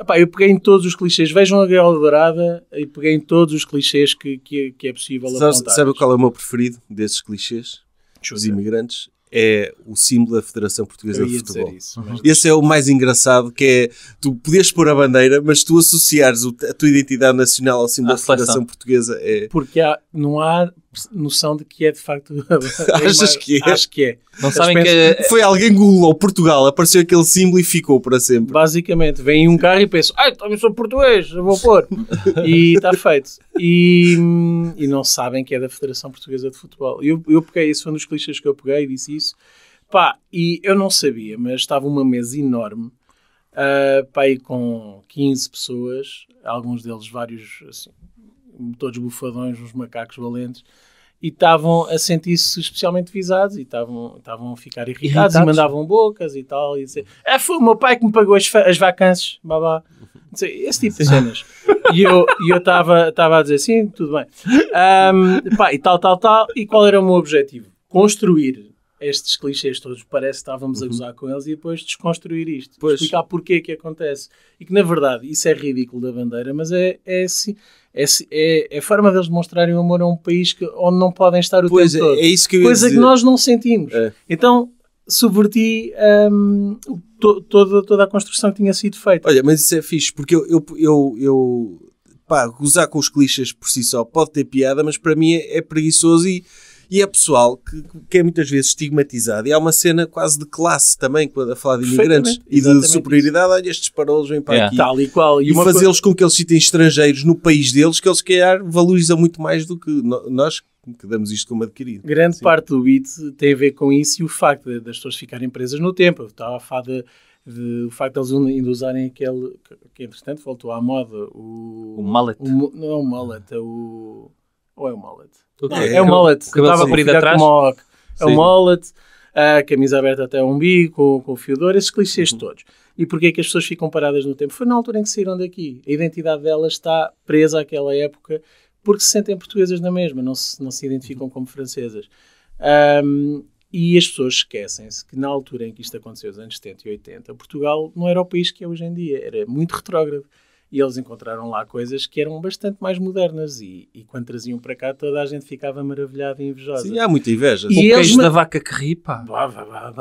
Epá, eu peguei em todos os clichês. Vejam a Gaiola Dourada e peguei em todos os clichês que, que, que é possível Sabes, apontar. Sabe qual é o meu preferido desses clichês? Chuta. Os imigrantes? É o símbolo da Federação Portuguesa de Futebol. Isso, Esse é o mais engraçado, que é tu podias pôr a bandeira, mas tu associares a tua identidade nacional ao símbolo ah, da Federação Portuguesa. É... Porque há, não há noção de que é de facto. *laughs* *laughs* Achas que é? Acho que é. Não sabem que é- foi alguém Google Portugal, apareceu aquele símbolo e ficou para sempre. Basicamente, vem um carro e penso, ai, também sou português, vou pôr. *laughs* e está feito. E, hum, e não sabem que é da Federação Portuguesa de Futebol. Eu, eu peguei, esse foi um dos clichês que eu peguei e disse isso. Pá, e eu não sabia, mas estava uma mesa enorme. Uh, pá, com 15 pessoas, alguns deles vários assim, todos bufadões, uns macacos valentes, e estavam a sentir-se especialmente visados, e estavam a ficar irritados, irritados, e mandavam bocas e tal, e dizer, ah, foi o meu pai que me pagou as, as vacances, babá. Esse tipo de cenas. e eu estava a dizer, sim, tudo bem. Um, pá, e tal, tal, tal. E qual era o meu objetivo? Construir estes clichês todos, parece que estávamos uhum. a gozar com eles e depois desconstruir isto, pois. explicar porquê que acontece. E que na verdade isso é ridículo da bandeira, mas é, é, assim, é, é, é forma deles demonstrarem o amor a um país que, onde não podem estar o pois tempo é, todo. É isso que eu Coisa que nós não sentimos. É. Então, subverti um, to, toda, toda a construção que tinha sido feita. Olha, mas isso é fixe, porque eu, eu, eu, eu pá, gozar com os clichês por si só pode ter piada, mas para mim é, é preguiçoso e e é pessoal que, que é muitas vezes estigmatizado. E há uma cena quase de classe também, quando a falar de imigrantes e de superioridade. Olha, estes parolos vêm para é. aqui. Tal e qual. E, e fazê-los coisa... com que eles citem estrangeiros no país deles, que eles, se calhar, valorizam muito mais do que nós que damos isto como adquirido. Grande Sim. parte do BIT tem a ver com isso e o facto de, das pessoas ficarem presas no tempo. estava a falar de, de, o facto de eles ainda usarem aquele que, que entretanto voltou à moda. O, o mullet. O, não, é o mullet, é o ou é, é, é assim, o mullet? é, o mullet. estava por atrás. É o mullet, a camisa aberta até o umbigo, com, com o fiador, esses clichês uhum. todos. E porquê é que as pessoas ficam paradas no tempo? Foi na altura em que saíram daqui. A identidade delas está presa àquela época porque se sentem portuguesas na mesma, não se, não se identificam uhum. como francesas. Um, e as pessoas esquecem-se que na altura em que isto aconteceu, nos anos 70 e 80, Portugal não era o país que é hoje em dia, era muito retrógrado e eles encontraram lá coisas que eram bastante mais modernas e, e quando traziam para cá toda a gente ficava maravilhada e invejosa. Sim, há muita inveja. E o eles... queijo da vaca que ri, pá. Lá, lá,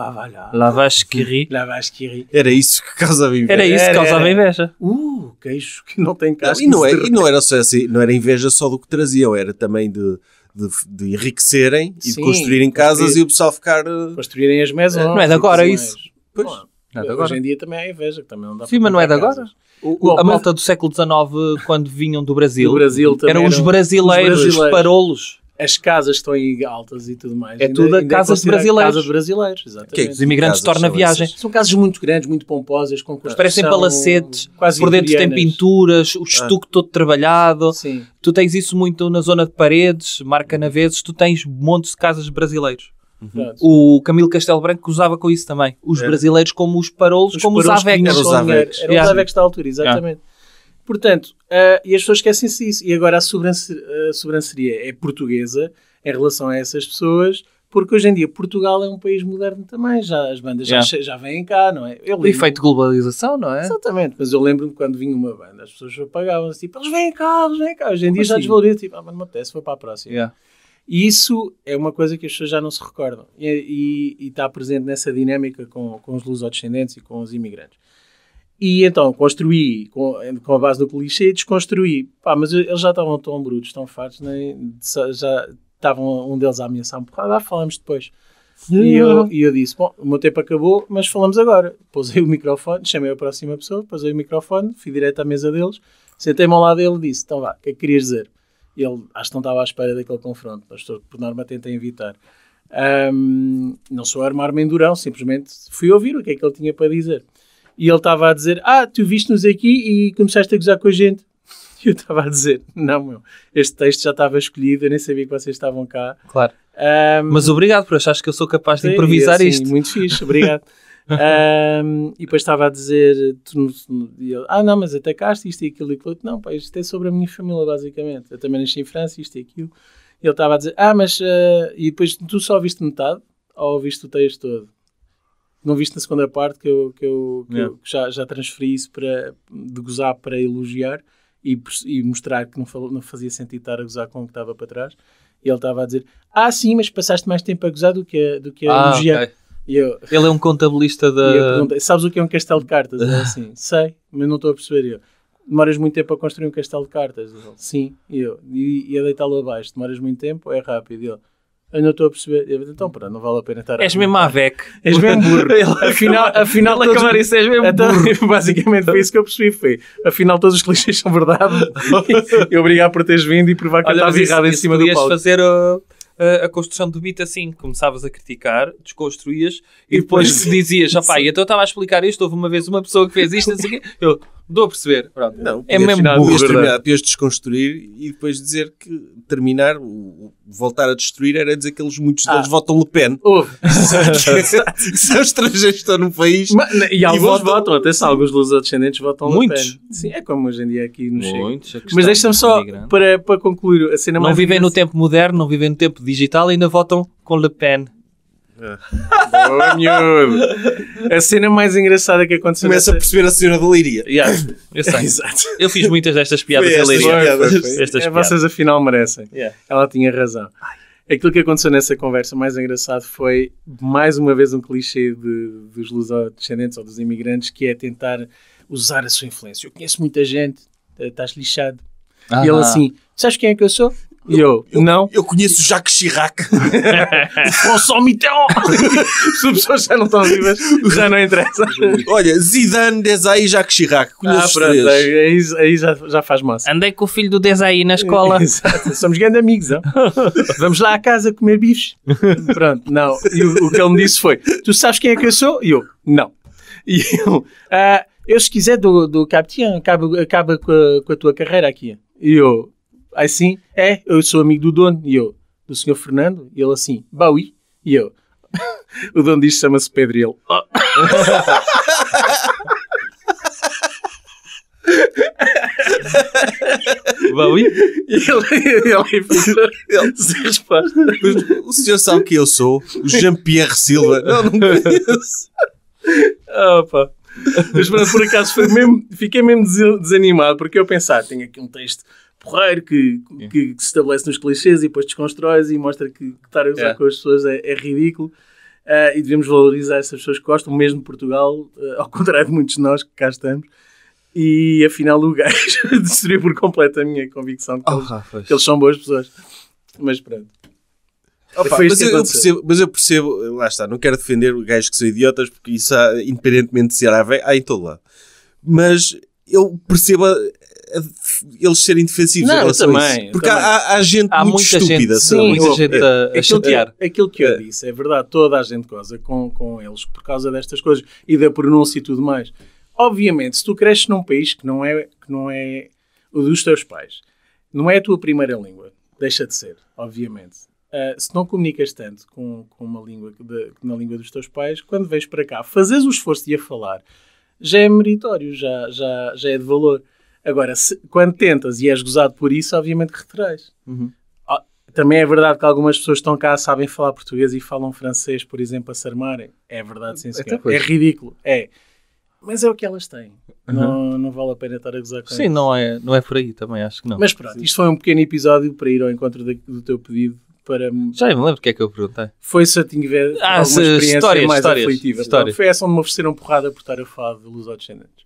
lá, que ri. que ri. Era isso que causava inveja. Era isso que causava inveja. Uh, queijo que não tem casa E, não, é, *laughs* e não, era só assim, não era inveja só do que traziam, era também de... De, de, enriquecerem Sim, e de construírem casas e o pessoal ficar. Eh, construírem as mesas. Não é de agora isso. Pois. Bom, é de agora. Hoje em dia também há inveja, que também não dá Sim, mas não é de agora. O, a malta mas... do século XIX, quando vinham do Brasil, do Brasil eram os brasileiros, os brasileiros. parolos as casas estão aí altas e tudo mais. É ainda, tudo a é casas de brasileiros. Casas brasileiros, exatamente. É que, os imigrantes tornam a viagem. São casas muito grandes, muito pomposas, com construção. Parecem palacetes, quase por dentro tem pinturas, o ah. estuque ah. todo trabalhado. Sim. Tu tens isso muito na zona de paredes, marca na vezes tu tens montes de casas brasileiros. Uhum. O Camilo Castelo Branco usava com isso também. Os é. brasileiros como os parolos, os como parolos os avecos. Eram os avecos era, era yeah. da altura, exatamente. Portanto, uh, e as pessoas esquecem-se disso. E agora a sobranceria é portuguesa em relação a essas pessoas, porque hoje em dia Portugal é um país moderno também. Já, as bandas já, já vêm cá, não é? Eu lembro... Efeito globalização, não é? Exatamente, mas eu lembro-me quando vinha uma banda, as pessoas apagavam-se tipo, eles vêm cá, eles vêm cá. Hoje em Como dia assim? já desvalorizam, tipo, ah, mas não me apetece, vou para a próxima. Yeah. E isso é uma coisa que as pessoas já não se recordam e, e, e está presente nessa dinâmica com, com os lusodescendentes e com os imigrantes. E então construí, com, com a base do clichê, desconstruí. Pá, mas eles já estavam tão brutos, tão fartos, né? já estavam um deles a ameaçar um porrada, ah, falamos depois. E eu, e eu disse: Bom, o meu tempo acabou, mas falamos agora. Pusei o microfone, chamei a próxima pessoa, pusei o microfone, fui direto à mesa deles, sentei-me ao lado dele e disse: Então vá, o que é que querias dizer? ele acho que não estava à espera daquele confronto. mas estou por norma, tentar evitar. Um, não sou armar mendurão, simplesmente fui ouvir o que é que ele tinha para dizer. E ele estava a dizer: Ah, tu viste-nos aqui e começaste a gozar com a gente. *laughs* E eu estava a dizer: Não, meu, este texto já estava escolhido, eu nem sabia que vocês estavam cá. Claro. Um, Mas obrigado por achares que eu sou capaz de improvisar assim, isto. Muito fixe, obrigado. *laughs* um, e depois estava a dizer, tu, ele, ah, não, mas atacaste isto e aquilo e aquilo. Não, pá, isto é sobre a minha família, basicamente. Eu também nasci em França, isto e aquilo. E ele estava a dizer, ah, mas. Uh, e depois tu só viste metade ou viste o texto todo? Não viste na segunda parte que eu, que eu, que yeah. eu já, já transferi isso para, de gozar para elogiar e, e mostrar que não, falou, não fazia sentido estar a gozar com o que estava para trás. E ele estava a dizer: Ah, sim, mas passaste mais tempo a gozar do que a, do que a ah, elogiar. Okay. Eu, ele é um contabilista *laughs* da. Sabes o que é um castelo de cartas? Ele *laughs* assim, sei, mas não estou a perceber. Eu, demoras muito tempo a construir um castelo de cartas? Sim, e eu. E, e a deitá-lo abaixo, demoras muito tempo? É rápido. eu não estou a perceber. Eu, então, pronto, não vale a pena estar. És mesmo a És mesmo *laughs* burro. afinal, afinal todos... acabar isso, és mesmo então, burro. Basicamente foi isso que eu percebi. Foi, afinal, todos os clichês são verdade. e obrigado por teres vindo e provar que estás errado em cima do palco. fazer. Uh a construção do beat assim. Começavas a criticar, desconstruías e depois dizias, já pá, *laughs* então eu estava a explicar isto. Houve uma vez uma pessoa que fez isto, assim, eu, Dou a perceber. Pronto. Não, é mesmo burro. Podias terminar, podias desconstruir e depois dizer que terminar, voltar a destruir, era dizer que eles, muitos deles ah. votam Le Pen. Houve. São *laughs* estrangeiros que estão no país. Mas, e alguns votam, até são alguns dos descendentes votam muitos. Le Pen. Sim, é como hoje em dia aqui no Chile. Mas deixa-me só, para, para concluir, a cena Não vivem no tempo moderno, não vivem no tempo digital e ainda votam com Le Pen. Boa, miúdo. A cena mais engraçada que aconteceu. Começa nessa... a perceber a cena da Leiria. Yeah, *laughs* eu sei. Exato. Eu fiz muitas destas piadas da Leiria. Piadas. Estas é, Vocês afinal merecem. Yeah. Ela tinha razão. Aquilo que aconteceu nessa conversa mais engraçado foi mais uma vez um clichê de, dos lusodescendentes ou dos imigrantes que é tentar usar a sua influência. Eu conheço muita gente, eh, estás lixado. Ah. E ele assim, sabes quem é que eu sou? E eu, eu, não. Eu conheço Jacques Chirac. *laughs* François Mitterrand. Se *laughs* as pessoas já não estão vivas, já não interessa. Olha, Zidane, desai e Jacques Chirac. Ah, conheço ah, pronto, aí, aí, já, já faz massa. Andei com o filho do desai na escola. *laughs* Somos grandes amigos, não? Vamos lá à casa comer bifes. Pronto, não. E o, o, que ele me disse foi, tu sabes quem é que eu sou? E eu, não. E eu, ah, eu se quiser do, do Capitão, acaba, com, a, com a tua carreira aqui. E eu, Aí sim, é, eu sou amigo do dono. E eu, do senhor Fernando? E ele assim, baui E eu, *laughs* o dono diz chama-se Pedro. E ele, oh. *laughs* E ele, ele ele... *laughs* sem resposta. o senhor sabe quem eu sou? O Jean-Pierre Silva. Não, não conheço. Opa. Ah, mas por acaso foi mesmo, fiquei mesmo desanimado porque eu pensava, ah, tenho aqui um texto porreiro que, que, que, se estabelece nos clichês e depois desconstróis e mostra que, que estar a usar yeah. É. com as pessoas é, é ridículo. Uh, e devemos valorizar essas pessoas que gostam, mesmo Portugal, uh, ao contrário de muitos de nós que cá estamos. E afinal, o gajo *laughs* destruiu por completo a minha convicção de que, oh, eles, que eles são boas pessoas. Mas pronto. Opa, mas, eu, percebo, mas eu percebo, lá está, não quero defender gajos que são idiotas, porque isso, há, independentemente de ser ave, há em todo lado. Mas eu percebo eles serem defensivos não, em também, Porque Há, há, gente há muito muita estúpida. Gente, sim, muita gente a, é, a é chatear. aquilo que eu é. disse, é verdade, toda a gente goza com, com eles por causa destas coisas e da pronúncia e tudo mais. Obviamente, se tu cresces num país que não é, que não é o dos teus pais, não é a tua primeira língua, deixa de ser, obviamente. Uh, se não comunicas tanto com, com uma língua de, na língua dos teus pais, quando vens para cá, fazes o esforço de a falar, já é meritório, já, já, já é de valor. Agora, se, quando tentas e és gozado por isso, obviamente que reterás. Uhum. Ah, também é verdade que algumas pessoas estão cá sabem falar português e falam francês, por exemplo, a se armarem. É verdade, sim, então, É ridículo. É. Mas é o que elas têm. Uhum. Não, não vale a pena estar a gozar com Sim, não é, não é por aí também, acho que não. Mas pronto, sim. isto foi um pequeno episódio para ir ao encontro de, do teu pedido para... Já me lembro o que é que eu perguntei. Foi se eu ver ah, alguma se, experiência histórias, mais histórias, aflitiva. Histórias. foi essa onde me ofereceram porrada por estar a falar de luz descendentes.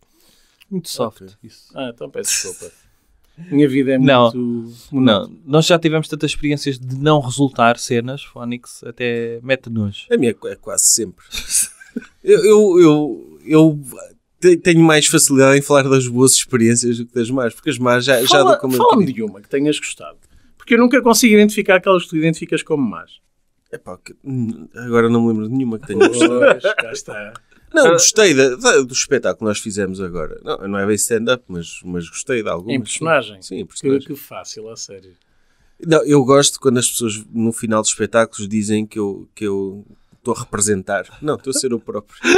Muito soft. Okay. Isso. Ah, então peço desculpa. *laughs* Minha vida é não, muito. Não, nós já tivemos tantas experiências de não resultar cenas, Phonics até mete-nos. A minha é quase sempre. *laughs* eu, eu, eu, eu tenho mais facilidade em falar das boas experiências do que das más, porque as más já, fala, já dou como fala de uma que tenhas gostado, porque eu nunca consigo identificar aquelas que tu identificas como más. Hum, agora não me lembro de nenhuma que tenha gostado. Pois, cá está. Não, ah. gostei da, do espetáculo que nós fizemos agora. Não, não é bem stand-up, mas, mas gostei de algumas. Em personagem? Sim, em personagem. Que, que fácil, a sério. Não, eu gosto quando as pessoas no final dos espetáculos dizem que eu, que eu estou a representar. Não, estou a ser o próprio. *laughs*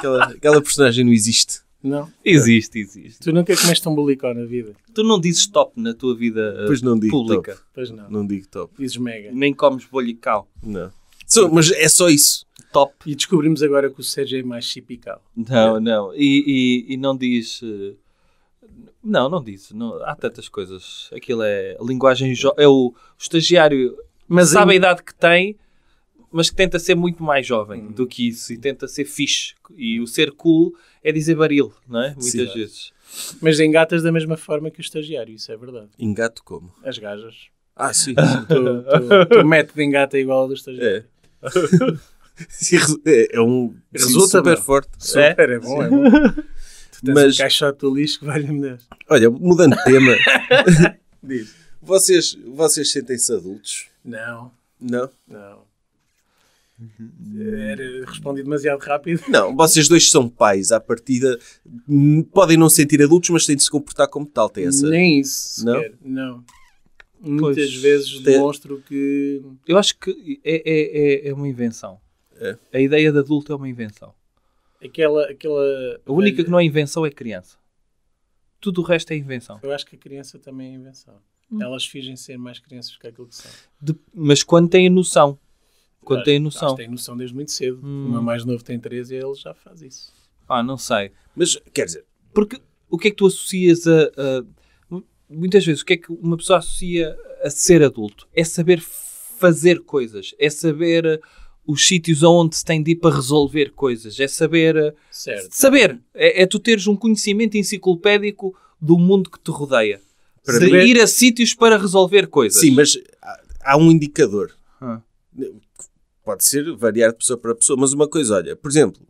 Aquela, aquela personagem não existe. Não? Existe, existe. Tu nunca comeste um bolicó na vida. Tu não dizes top na tua vida ah, pois não digo pública. Top. Pois não. Não digo top. Dizes mega. Nem comes bolicau. Não. mas é só isso top. E descobrimos agora que o Sérgio é mais chipical. Não, é. não. E, e, e, não diz. Eh, não, não diz. Não, há tantas coisas. Aquilo é a linguagem. É o, o estagiário mas sabe em... a idade que tem, mas que tenta ser muito mais jovem hum. do que isso e tenta ser fixe. E o ser cool é dizer baril, não é? Muitas Sim, vezes. Mas engatas da mesma forma que o estagiário, isso é verdade. Engato como? As gajas. Ah, sim. *laughs* tu, tu, tu, tu de engata igual ao do estagiário. É. *laughs* *laughs* É, é um, Resulta super forte. Super, é, é bom, é Sim. é bom. *laughs* tu tens Mas, um caixote do lixo que vale a Olha, mudando de tema. *laughs* Diz. Vocês, vocês sentem-se adultos? Não. Não? Não. Era, respondi demasiado rápido. Não, vocês dois são pais à partida. Hum, podem não sentir adultos, mas têm de se comportar como tal. Tem essa... Nem isso. Não? não. Muitas pois, vezes tem... demonstro que. Eu acho que é, é, é, é uma invenção. É. A ideia de adulto é uma invenção. Aquela, aquela a única velha... que não é invenção é criança. Tudo o resto é invenção. Eu acho que a criança também é invenção. Hum. Elas fingem ser mais crianças que aquilo que são. De... Mas quando têm noção. Quando têm noção. Elas têm noção desde muito cedo. Hum. O meu mais novo tem 13 e ele já faz isso. Ah, não sei. Mas, quer dizer... Porque o que é que tu associas a, a... Muitas vezes, o que é que uma pessoa associa a ser adulto? É saber fazer coisas. É saber os sítios aonde se tem de ir para resolver coisas. É saber. Eh, certo. Saber. É, é tu teres um conhecimento enciclopédico do mundo que te rodeia. Para ir a sítios para resolver coisas. Sim, mas há, há um indicador. Ah. Pode ser variar de pessoa para pessoa, mas uma coisa, olha, por exemplo,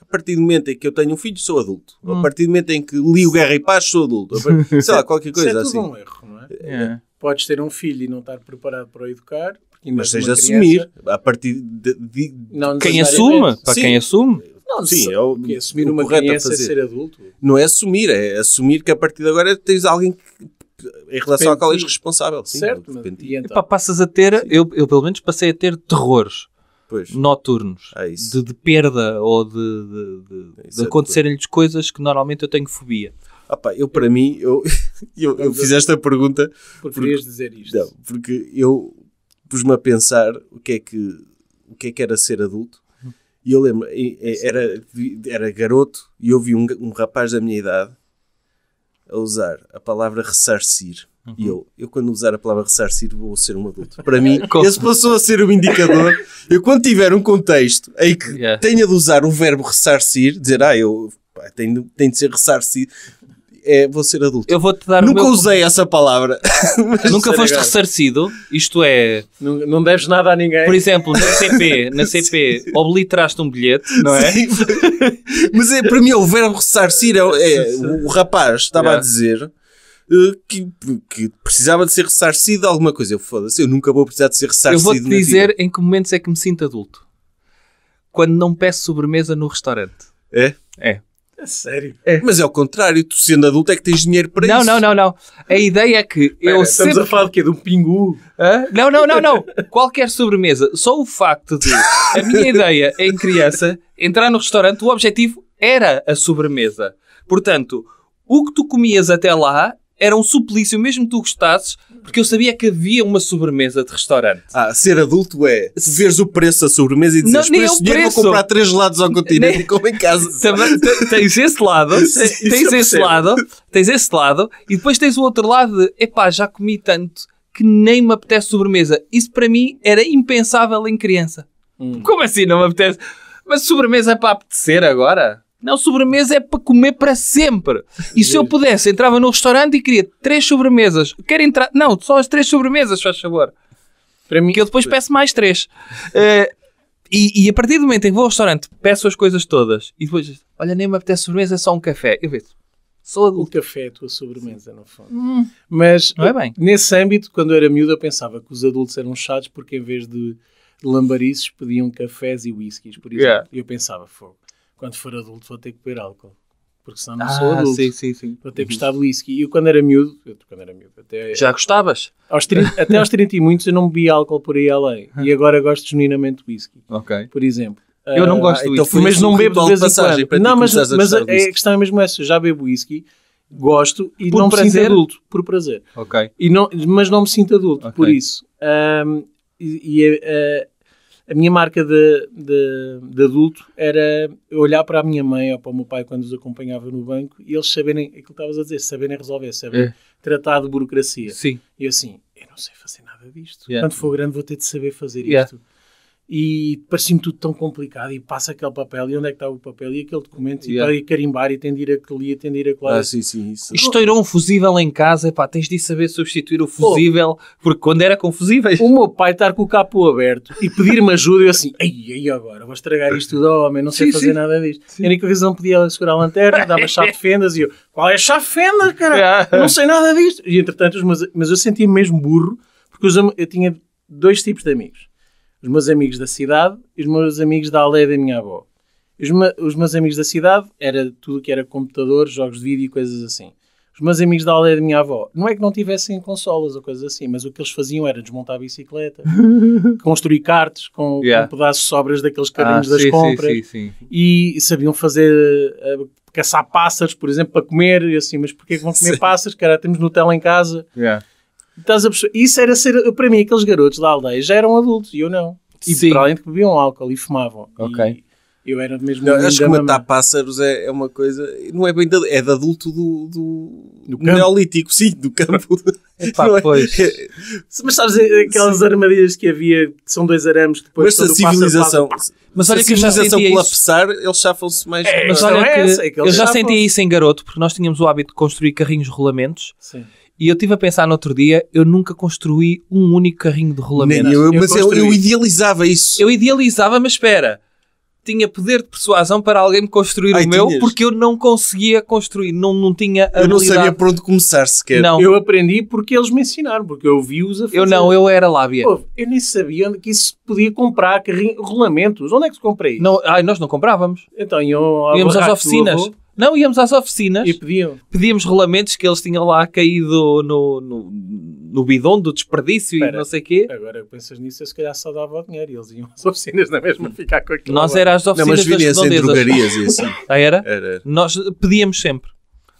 a partir do momento em que eu tenho um filho, sou adulto. Hum. A partir do momento em que li o Guerra e Paz, sou adulto. *laughs* Sei lá, qualquer coisa Isso é tudo assim. um erro, não é? é? Podes ter um filho e não estar preparado para o educar, mas tens de assumir, a partir de, de, de quem assume, para sim. quem assume. Não, sim, é o, que assumir o uma criança é ser adulto. Não é assumir, é assumir que a partir de agora tens alguém que, em relação ao qual és responsável. Sim, certo, mas, e então? Epá, passas a ter, eu, eu pelo menos passei a ter terrores. Pois. noturnos é de, de, perda ou de, de, de, é de é acontecerem-lhes coisas que normalmente eu tenho fobia. Ah pá, eu para mim, eu, *laughs* eu, eu fiz esta pergunta. porque, dizer isto? Não, porque eu pus-me a pensar o que é que o que é que era ser adulto e eu lembro era era garoto e eu vi um, um rapaz da minha idade a usar a palavra ressarcir uhum. e eu eu quando usar a palavra ressarcir vou ser um adulto para mim *laughs* esse passou a ser o um indicador eu quando tiver um contexto em que yeah. tenha de usar o verbo ressarcir dizer ah eu tem tenho de ser ressarcido é vou ser adulto. Eu vou te dar Nunca meu... usei essa palavra. *laughs* Nunca é foste agora. ressarcido, isto é. Não, não deves nada a ninguém. Por exemplo, na CP, na CP *laughs* obliteraste um bilhete, não é? Sim. Mas é, para mim é o verbo ressarcir é, é o rapaz estava yeah. a dizer. Eh, que, que, precisava de ser ressarcido de alguma coisa. Eu foda-se, eu nunca vou precisar de ser ressarcido. Eu vou-te dizer em que momentos é que me sinto adulto. Quando não peço sobremesa no restaurante. É? É. É sério? É. Mas é o contrário, tu sendo adulto é que tens dinheiro para não, isso. Não, não, não, A ideia é que Pera, eu estamos sempre... a falar de quê? De um pingu? Hã? Não, não, não, não. Qualquer sobremesa. Só o facto de... A minha ideia em criança, entrar no restaurante, o objetivo era a sobremesa. Portanto, o que tu comias até lá era um suplício, mesmo que tu gostasses, porque eu sabia que havia uma sobremesa de restaurante. Ah, ser adulto é tu veres o preço da sobremesa e dizes, não, nem por é vou comprar três gelados ao continente nem... e como em casa. *laughs* Também, tens esse lado, *laughs* tens esse lado, tens esse lado, e depois tens o outro lado de, epá, já comi tanto que nem me apetece sobremesa. Isso para mim era impensável em criança. Hum. Como assim não me apetece? Mas sobremesa é para apetecer agora? Não, sobremesa é para comer para sempre. E se eu pudesse, entrava no restaurante e queria três sobremesas. Quero entrar. Não, só as três sobremesas, faz favor. Para mim. Que eu depois peço mais três. Uh, e, e, a partir do momento em que vou ao restaurante, peço as coisas todas e depois, olha, nem me apetece sobremesa, é só um café. Eu vejo. Sou adulto. O café é a tua sobremesa, no fundo. Hum, Mas não é bem. nesse âmbito, quando eu era miúdo, eu pensava que os adultos eram chatos porque em vez de lambarices pediam cafés e whiskies, por exemplo. Yeah. Eu pensava, fogo quando for adulto vou ter que beber álcool. Porque senão não ah, sou adulto. Sim, sim, sim. Vou ter que uhum. gostar de whisky. E eu quando era miúdo, eu, quando era miúdo até, Já gostavas? Aos 30, *laughs* até aos 30 e muitos eu não bebi álcool por aí além. E uhum. agora gosto genuinamente de whisky. Ok. Por exemplo. Eu não ah, gosto de então uh, whisky. Então mas não bebo de vez em quando. Para não, mas, mas a, a, questão é mesmo essa. Eu já bebo whisky, gosto e por não prazer? me sinto adulto. Por prazer. Ok. E não, mas não me sinto adulto, okay. por isso. Um, e, e uh, a minha marca de, de, de, adulto era olhar para a minha mãe ou para o meu pai quando os acompanhava no banco e eles saberem, é aquilo que estavas a dizer, saberem resolver, saberem é. tratar de burocracia. Sim. E eu assim, eu não sei fazer nada disto. Yeah. Quando for grande vou ter de saber fazer yeah. isto e parecia-me tudo tão complicado e passa aquele papel e onde é que está o papel e aquele documento e yeah. a carimbar e tem de ir aquele e tem de ir aquele. Ah, sim, sim, isso. Estourou um fusível em casa, pá, tens de saber substituir o fusível, oh. porque quando era com fusíveis... O meu pai estar com o capô aberto e pedir-me ajuda, eu assim, ai, ai, agora, vou estragar isto tudo, oh, homem, não sei sim, fazer sim. nada disto. Sim. A única razão é podia ela segurar a lanterna, dar chave de fendas e eu, qual é a chave de fendas, cara? Yeah. Não sei nada disto. E entretanto, mas, mas eu sentia-me mesmo burro, porque eu, eu tinha dois tipos de amigos os meus amigos da cidade e os meus amigos da aldeia da minha avó. Os, me, os meus amigos da cidade era tudo que era computador, jogos de vídeo e coisas assim. Os meus amigos da aldeia da minha avó, não é que não tivessem consolas ou coisas assim, mas o que eles faziam era desmontar a bicicleta, *laughs* construir cartas com, yeah. com pedaços de sobras daqueles carrinhos ah, das sim, compras sim, sim, e sabiam fazer uh, caçar pássaros, por exemplo, para comer, e assim, mas porquê que vão comer pássaros? Cara, ah, temos Nutella em casa. Yeah. Estás a perceber? Isso era ser. Para mim, aqueles garotos da aldeia já eram adultos e eu não. E Sim. para além de que bebiam álcool e fumavam. Ok. E eu era mesmo. Não, acho que matar pássaros é, é, uma coisa. Não é bem. De, é de adulto do. do, do neolítico, sim, do campo. *laughs* Epá, é? pois. Mas sabes é, aquelas sim. armadilhas que havia, que são dois arames que depois. Mas a civilização. Passa, mas olha que a civilização colapsar, isso. eles chafam-se mais. É, mas olha que, é que é eu já senti isso em garoto, porque nós tínhamos o hábito de construir carrinhos rolamentos. Sim. E eu estive a pensar no outro dia, eu nunca construí um único carrinho de rolamento. Nem eu, eu mas eu, eu idealizava isso. Eu idealizava, mas espera tinha poder de persuasão para alguém me construir Ai, o meu tinhas. porque eu não conseguia construir, não, não tinha habilidade. Eu não sabia por onde começar sequer. Não. Eu aprendi porque eles me ensinaram, porque eu vi-os a fazer. Eu não, eu era lábia. Pô, eu nem sabia onde que isso podia comprar carrinho, rolamentos. Onde é que se comprei? Não, ai, nós não comprávamos. Então, eu, Íamos às oficinas. Avô, não, íamos às oficinas. E pediam. Pedíamos rolamentos que eles tinham lá caído no, no, no bidão do desperdício Espera, e não sei o quê. Agora pensas nisso, eu se calhar só dava o dinheiro e eles iam às oficinas é mesma hum. ficar com aquilo. Nós era às oficinas não, mas das sem drogarias e assim. *laughs* Ah, era? Era. Nós pedíamos sempre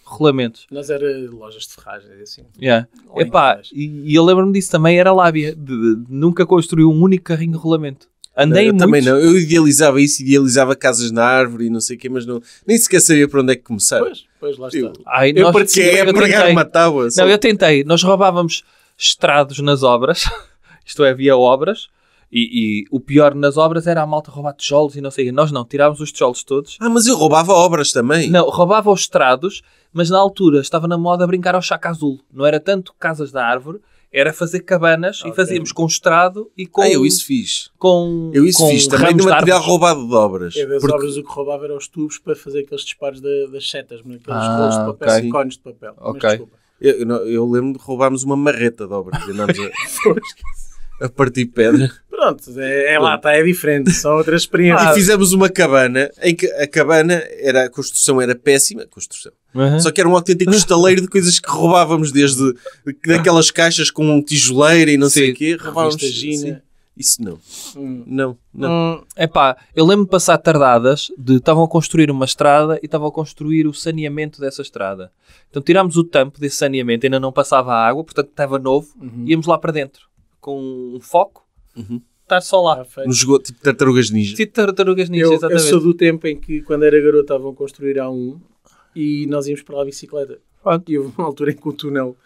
rolamentos. Nós era lojas de ferragem, assim. Yeah. Epá, e, e eu lembro-me disso também, era lábia. De, de, de, nunca construiu um único carrinho de rolamento. Andei eu muito... também não, eu idealizava isso, idealizava casas na árvore e não sei o quê, mas não, nem sequer sabia para onde é que começar. Pois, pois lá está. Eu, Ai, eu nós, é eu, eu tentei, uma tábua. Só. Não, eu tentei, nós roubávamos estrados nas obras, *laughs* isto é, havia obras, e, e, o pior nas obras era a malta roubar tijolos e não sei. Nós não, tirávamos os tijolos todos. Ah, mas eu roubava obras também. Não, roubava os estrados, mas na altura estava na moda brincar ao chaco azul. Não era tanto casas da árvore, era fazer cabanas okay. e fazíamos com estrado e com. Ah, eu isso fiz. Com, eu isso com fiz também de material roubado de obras. Eu das porque... obras o que roubava eram os tubos para fazer aqueles disparos de, das setas, aqueles ah, rolos de papel, okay. cones de papel. Ok. Mas, eu, não, eu, lembro de roubarmos uma marreta de obras e andámos a, *laughs* a partir pedra. Pronto, é, é lá, está, é diferente, são outras experiências. e fizemos uma cabana em que a cabana era, a construção era péssima, construção Uhum. Só que era um autêntico estaleiro de coisas que roubávamos, desde daquelas caixas com um tijoleiro e não sim. sei o quê, roubávamos Isso não. Hum. Não, não. É hum, pá, eu lembro-me de passar tardadas de estavam a construir uma estrada e estavam a construir o saneamento dessa estrada. Então tirámos o tampo desse saneamento, ainda não passava água, portanto estava novo, uhum. íamos lá para dentro com um foco. Uhum estar tá só lá. Ah, no tipo tartarugas ninja. Tipo tartarugas ninja, eu, exatamente. Eu sou do tempo em que, quando era garoto, estavam a construir A1 e nós íamos para lá de bicicleta. Pronto. E houve uma altura em que o túnel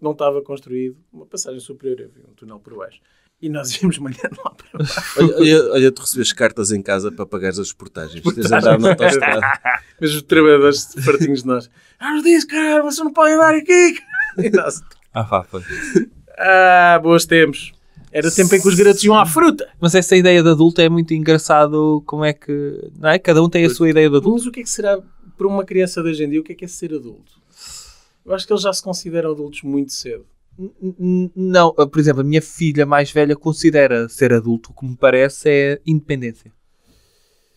não estava construído, uma passagem superior, havia um túnel por baixo. E nós *laughs* íamos malhando lá para baixo. Olha, olha, olha, tu recebes cartas em casa para pagares as portagens. Tens andar na autostrada. *laughs* Mas os trabalhadores pertinhos de nós. Ah, nos diz, caralho, vocês não podem andar aqui. *laughs* E nós... Ah, Ah, boas tempos. Era sempre em que os garotos iam à fruta. Mas essa ideia de adulto é muito engraçado. Como é que. Não é? Cada um tem a sua ideia de adulto. Mas o que é que será para uma criança de hoje em dia, o que é, que é ser adulto? Eu acho que eles já se consideram adultos muito cedo. Não, ah, por exemplo, a minha filha mais velha considera ser adulto, o que me parece é independência.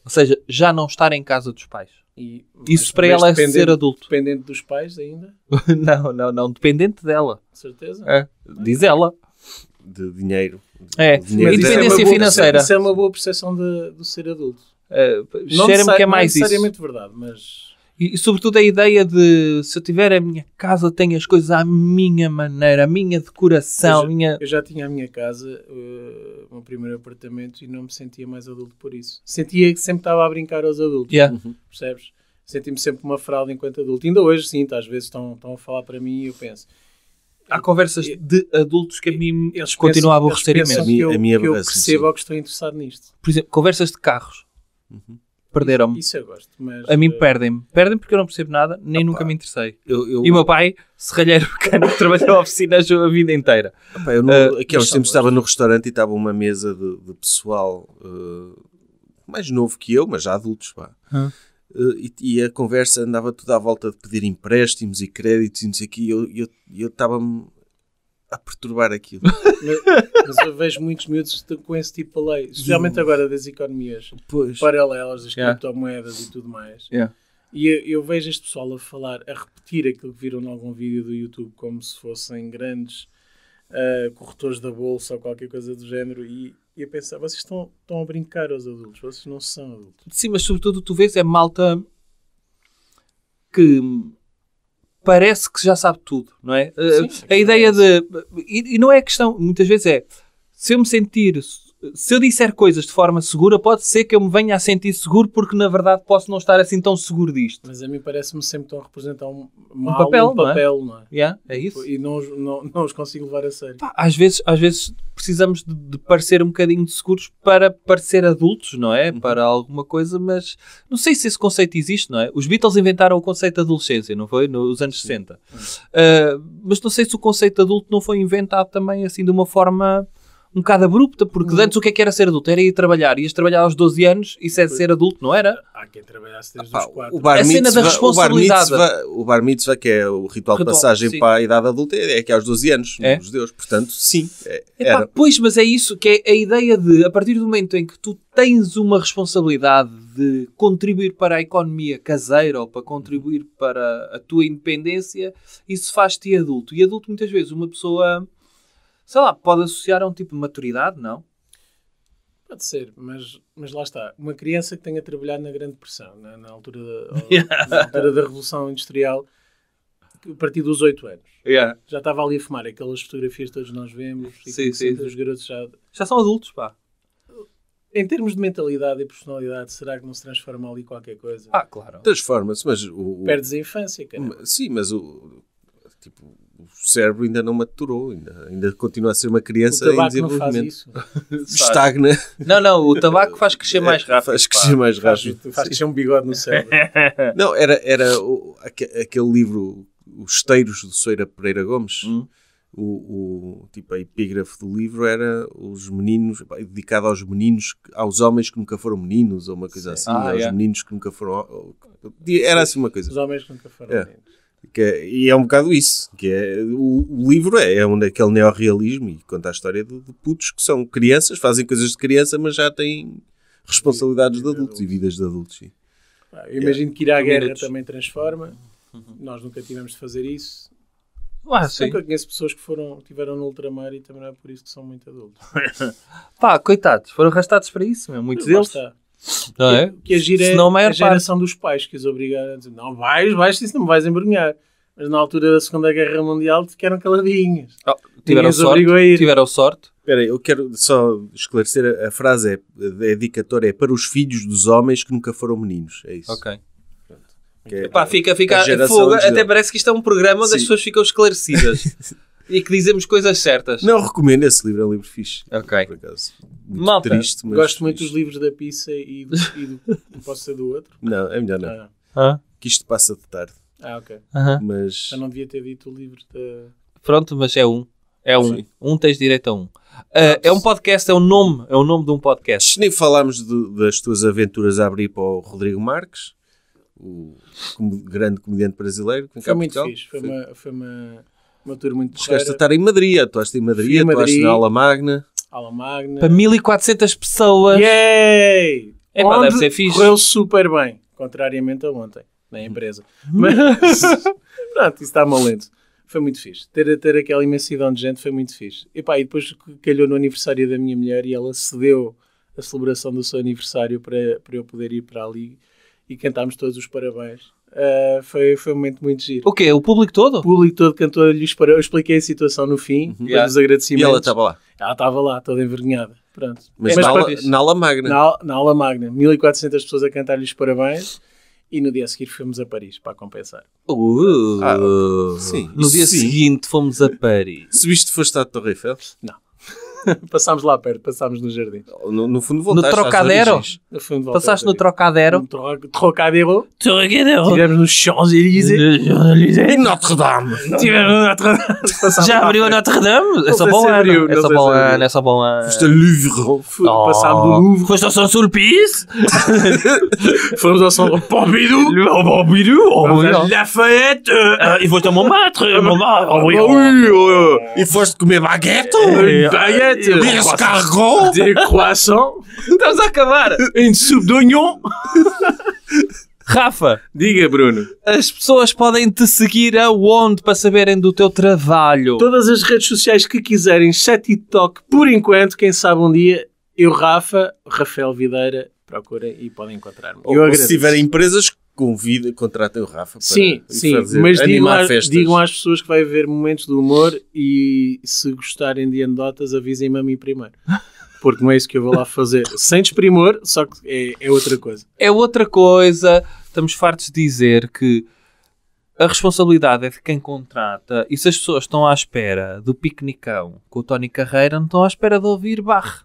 Ou seja, já não estar em casa dos pais. E, Isso para ela é ser adulto. Dependente dos pais ainda? *laughs* não, não, não. Dependente dela. certeza. É. Diz ela. De dinheiro. É. Dinheiro. Independência é financeira. Isso é uma boa percepção de, de ser adulto. Uh, não que é, é mais não isso. necessariamente verdade, mas... E, e, sobretudo a ideia de se eu tiver a minha casa, tenho as coisas à minha maneira, a minha decoração. Eu já, minha... Eu já tinha a minha casa, uh, o meu primeiro apartamento, e não me sentia mais adulto por isso. Sentia que sempre estava a brincar aos adultos. Yeah. Uhum. Percebes? Senti-me sempre uma fralda enquanto adulto. Ainda hoje, sim, tá, às vezes estão, estão a falar para mim e eu penso. Há conversas e, de adultos que a mim eles continuam pensam, a aborrecer imenso. A, a minha que eu, percebo sim. que estou interessado nisto. Por exemplo, conversas de carros. Uhum. Perderam-me. Isso, isso, eu gosto. Mas, a mim uh... perdem-me. Perdem porque eu não percebo nada, nem Opa. nunca me interessei. Eu, eu... E o meu pai, serralheiro *laughs* que trabalhou na oficina a vida inteira. Opa, eu não, uh, eh, aqueles tempos estava no restaurante e estava uma mesa de, de pessoal uh, mais novo que eu, mas já adultos. Pá. Uh, e, e, a conversa andava toda à volta de pedir empréstimos e créditos e não sei o quê. E eu estava-me a perturbar aquilo. Mas, eu vejo muitos miúdos com esse tipo de lei, especialmente agora das economias pois. paralelas, das yeah. criptomoedas e tudo mais. Yeah. E eu, eu, vejo este pessoal a falar, a repetir aquilo que viram em algum vídeo do YouTube como se fossem grandes uh, corretores da bolsa ou qualquer coisa do género e, e a pensar, vocês estão, estão a brincar aos adultos, vocês não são adultos. Sim, mas sobretudo tu vês é malta que parece que já sabe tudo, não é? Eh, sim, a, ideia é de. E, e, não é questão, muitas vezes é. Se eu me sentir se eu disser coisas de forma segura, pode ser que eu me venha a sentir seguro, porque na verdade posso não estar assim tão seguro disto. Mas a mim parece-me sempre tão a representar um, mal, papel, um papel não é? Não é? Yeah, é? isso. E não, não, não os consigo levar a sério. Pá, às, vezes, às vezes precisamos de, de, parecer um bocadinho de seguros para parecer adultos, não é? Uhum. Para alguma coisa, mas não sei se esse conceito existe, não é? Os Beatles inventaram o conceito de adolescência, não foi? Nos anos Sim. 60. Uh, ah, mas não sei se o conceito de adulto não foi inventado também assim de uma forma um bocado abrupta, porque hum. antes o que é que era ser adulto? Era ir trabalhar, ias trabalhar aos 12 anos, isso é de ser adulto, não era? Há quem trabalhasse desde Apá, os 4. a é cena da responsabilidade. O bar, mitzvah, o bar mitzvah, que é o ritual, de passagem sim. para a idade adulta, é que é aos 12 anos, é? nos judeus, portanto, sim. É, Epá, pois, mas é isso, que é a ideia de, a partir do momento em que tu tens uma responsabilidade de contribuir para a economia caseira ou para contribuir para a tua independência, isso faz-te adulto. E adulto, muitas vezes, uma pessoa sei lá, pode associar a um tipo de maturidade, não? Pode ser, mas, mas lá está. Uma criança que tenha trabalhado na Grande Pressão, na, né? na altura, da, *laughs* na altura da Revolução Industrial, a partir dos 8 anos. Yeah. Já estava ali a fumar aquelas fotografias que todos nós vemos e sim, sim, sim. os garotos já... Já são adultos, pá. Em termos de mentalidade e personalidade, será que não se transforma ali qualquer coisa? Ah, claro. Transforma-se, mas... O, o... Perdes a infância, cara. Sim, mas o... Tipo, o cérebro ainda não maturou, ainda, ainda continua a ser uma criança em desenvolvimento. *laughs* Estagna. Não, não, o tabaco faz crescer é, mais rápido. Faz crescer pá. mais rápido. Faz, faz crescer um bigode no cérebro. *laughs* não, era, era o, aquele livro, Os Esteiros, do Soeira Pereira Gomes. Hum. O, o, tipo a epígrafe do livro era os meninos dedicado aos meninos aos homens que nunca foram meninos ou uma coisa Sim. assim ah, aos é. meninos que nunca foram era assim uma coisa os homens que nunca foram é. meninos é, e é um bocado isso, que é, o, o livro é, é um daquele neorrealismo e conta a história de, de, putos que são crianças, fazem coisas de criança, mas já têm responsabilidades de adultos e vidas de adultos. Sim. Ah, eu imagino que ir à guerra minutos. também transforma, uhum. nós nunca tivemos de fazer isso. Ah, sim. que eu conheço pessoas que foram, tiveram no ultramar e também não é por isso que são muito adultos. *laughs* Pá, coitados, foram arrastados para isso, mesmo. muitos mas, deles. Está. Não é? Que agir é a, a geração parte. dos pais que os obrigaram a dizer: não vais, vais, isso não vais embrulhar. Mas na altura da Segunda Guerra Mundial ficaram caladinhas. Oh, ah, tiveram, sorte, tiveram sorte. Espera eu quero só esclarecer: a, frase é, a é dedicatória é para os filhos dos homens que nunca foram meninos. É isso. Ok. É, Epá, fica, fica, fuga, até parece que isto é um programa onde Sim. as pessoas ficam esclarecidas. *laughs* e que dizemos coisas certas. Não recomendo esse livro, é um livro fixe. Ok. Por acaso. Muito Malta, triste, mas Gosto muito dos livros da pizza e do. E do *laughs* posso ser do outro? Não, é melhor não. Ah, Ah, Que isto passa de tarde. ah, ok. aham. Mas. eu não devia ter dito o livro da. Pronto, mas é um. É um. Sim. Um tens direito a um. Ah, é um podcast, é o nome, é o nome de um podcast. Se nem falámos de- das tuas aventuras a abrir para o Rodrigo Marques, o grande comediante brasileiro que Foi muito Portugal. Foi, Uma, foi uma. Uma tour muito Chegaste a estar em Madrid, atuaste em Madrid, estás atuaste na Ala Magna. Ala Magna. Para 1400 pessoas. Yay! É pá, deve ser fixe. Correu super bem, contrariamente a ontem, na uhum. empresa. Mas, *laughs* pronto, isso está lento. Foi muito fixe. Ter, ter aquela imensidão de gente foi muito fixe. E pá, e depois calhou no aniversário da minha mulher e ela cedeu a celebração do seu aniversário para, para eu poder ir para ali e cantámos todos os parabéns Uh, foi, foi um momento muito giro. O quê? O público todo? O público todo cantou-lhe os parabéns. Eu expliquei a situação no fim, uhum. depois yeah. agradecimentos. E ela estava lá? Ela estava lá, toda envergonhada. Pronto. Mas, é, mas na, aula, na, aula, magna? Na, na aula magna. 1400 pessoas a cantar-lhe os parabéns. E no dia a seguir fomos a Paris para compensar. Uh, ah, sim. No dia sim. seguinte fomos a Paris. Subiste, foste à Torre Eiffel? Não. *laughs* passámos lá perto, passámos no jardim. No, no fundo voltaste No trocadero? No fundo Passaste no trocadero? No tro trocadero. Trocadero. tivemos no Champs-Élysées. E Notre-Dame. *laughs* Tivemos no Notre-Dame. Já abriu a Notre-Dame? É só bom ano. É só bom ano, é só bom ano. Foste a Louvre. Passámos no oh. Louvre. Foste ao Saint-Sulpice. *laughs* Fomos ao saint Pompidou. Ao Pompidou. Oh, Lafayette. Ah, e foste a Montmartre. Montmartre. Oh, ah, e foste comer baguete. Baguete. Eh, eh, eh, de Escargot. *laughs* De croissant. Estamos a acabar. Em subdonhon. Rafa. Diga, Bruno. As pessoas podem te seguir aonde para saberem do teu trabalho? Todas as redes sociais que quiserem, exceto TikTok, por enquanto, quem sabe um dia, eu, Rafa, Rafael Videira, procurem e podem encontrar-me. Ou, ou se tiverem empresas, convida, contratem o Rafa para sim, sim, fazer, mas animar digam, festas. digam às pessoas que vai haver momentos de humor e se gostarem de anedotas avisem-me a mim primeiro. Porque não é isso que eu vou lá fazer. *laughs* Sem desprimor, só que é, é outra coisa. É outra coisa. Estamos fartos de dizer que a responsabilidade é de quem contrata e se as pessoas estão à espera do piquenicão com o Tony Carreira, não estão à espera de ouvir barre.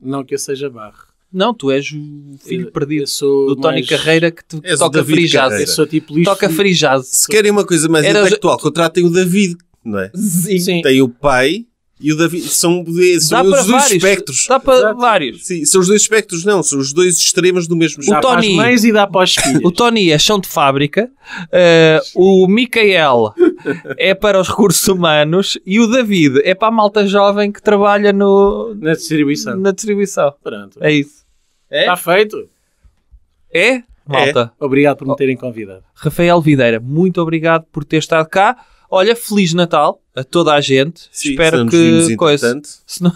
Não que eu seja barre. Não, tu és o filho eu, perdido eu do Tony Carreira que te toca free jazz. sou tipo lixo. Toca free Se querem uma coisa mais Era intelectual, tu... contratem o David, não é? Sim. Sim. Tem o pai e o David. São, são os dois vários. espectros. Dá para Exato. vários. Sim, são os dois espectros, não. São os dois extremos do mesmo jogo. O Tony, dá para mães e dá para as filhas. *laughs* o Tony é chão de fábrica. Uh, o Michael é para os recursos humanos. E o David é para a malta jovem que trabalha no, na distribuição. Na distribuição. Pronto. É isso. É? Está feito. É? Malta. É. Obrigado por me terem convidado. Rafael Videira, muito obrigado por ter estado cá. Olha, Feliz Natal a toda a gente. Sim, Espero que coisa. Se não...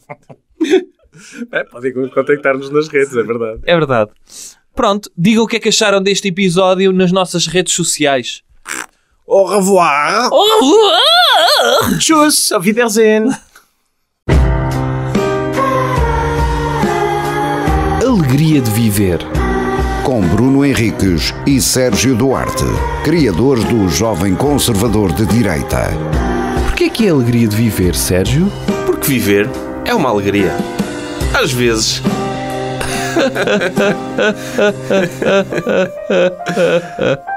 *laughs* é, podem contactar-nos nas redes, é verdade. É verdade. Pronto, digam o que é que acharam deste episódio nas nossas redes sociais. Au revoir! Au revoir! Tchuss, auf Wiedersehen! alegria de viver. Com Bruno Henriques e Sérgio Duarte, criadores do Jovem Conservador de Direita. Por que é, é alegria de viver, Sérgio? Porque viver é uma alegria. Às vezes. *laughs*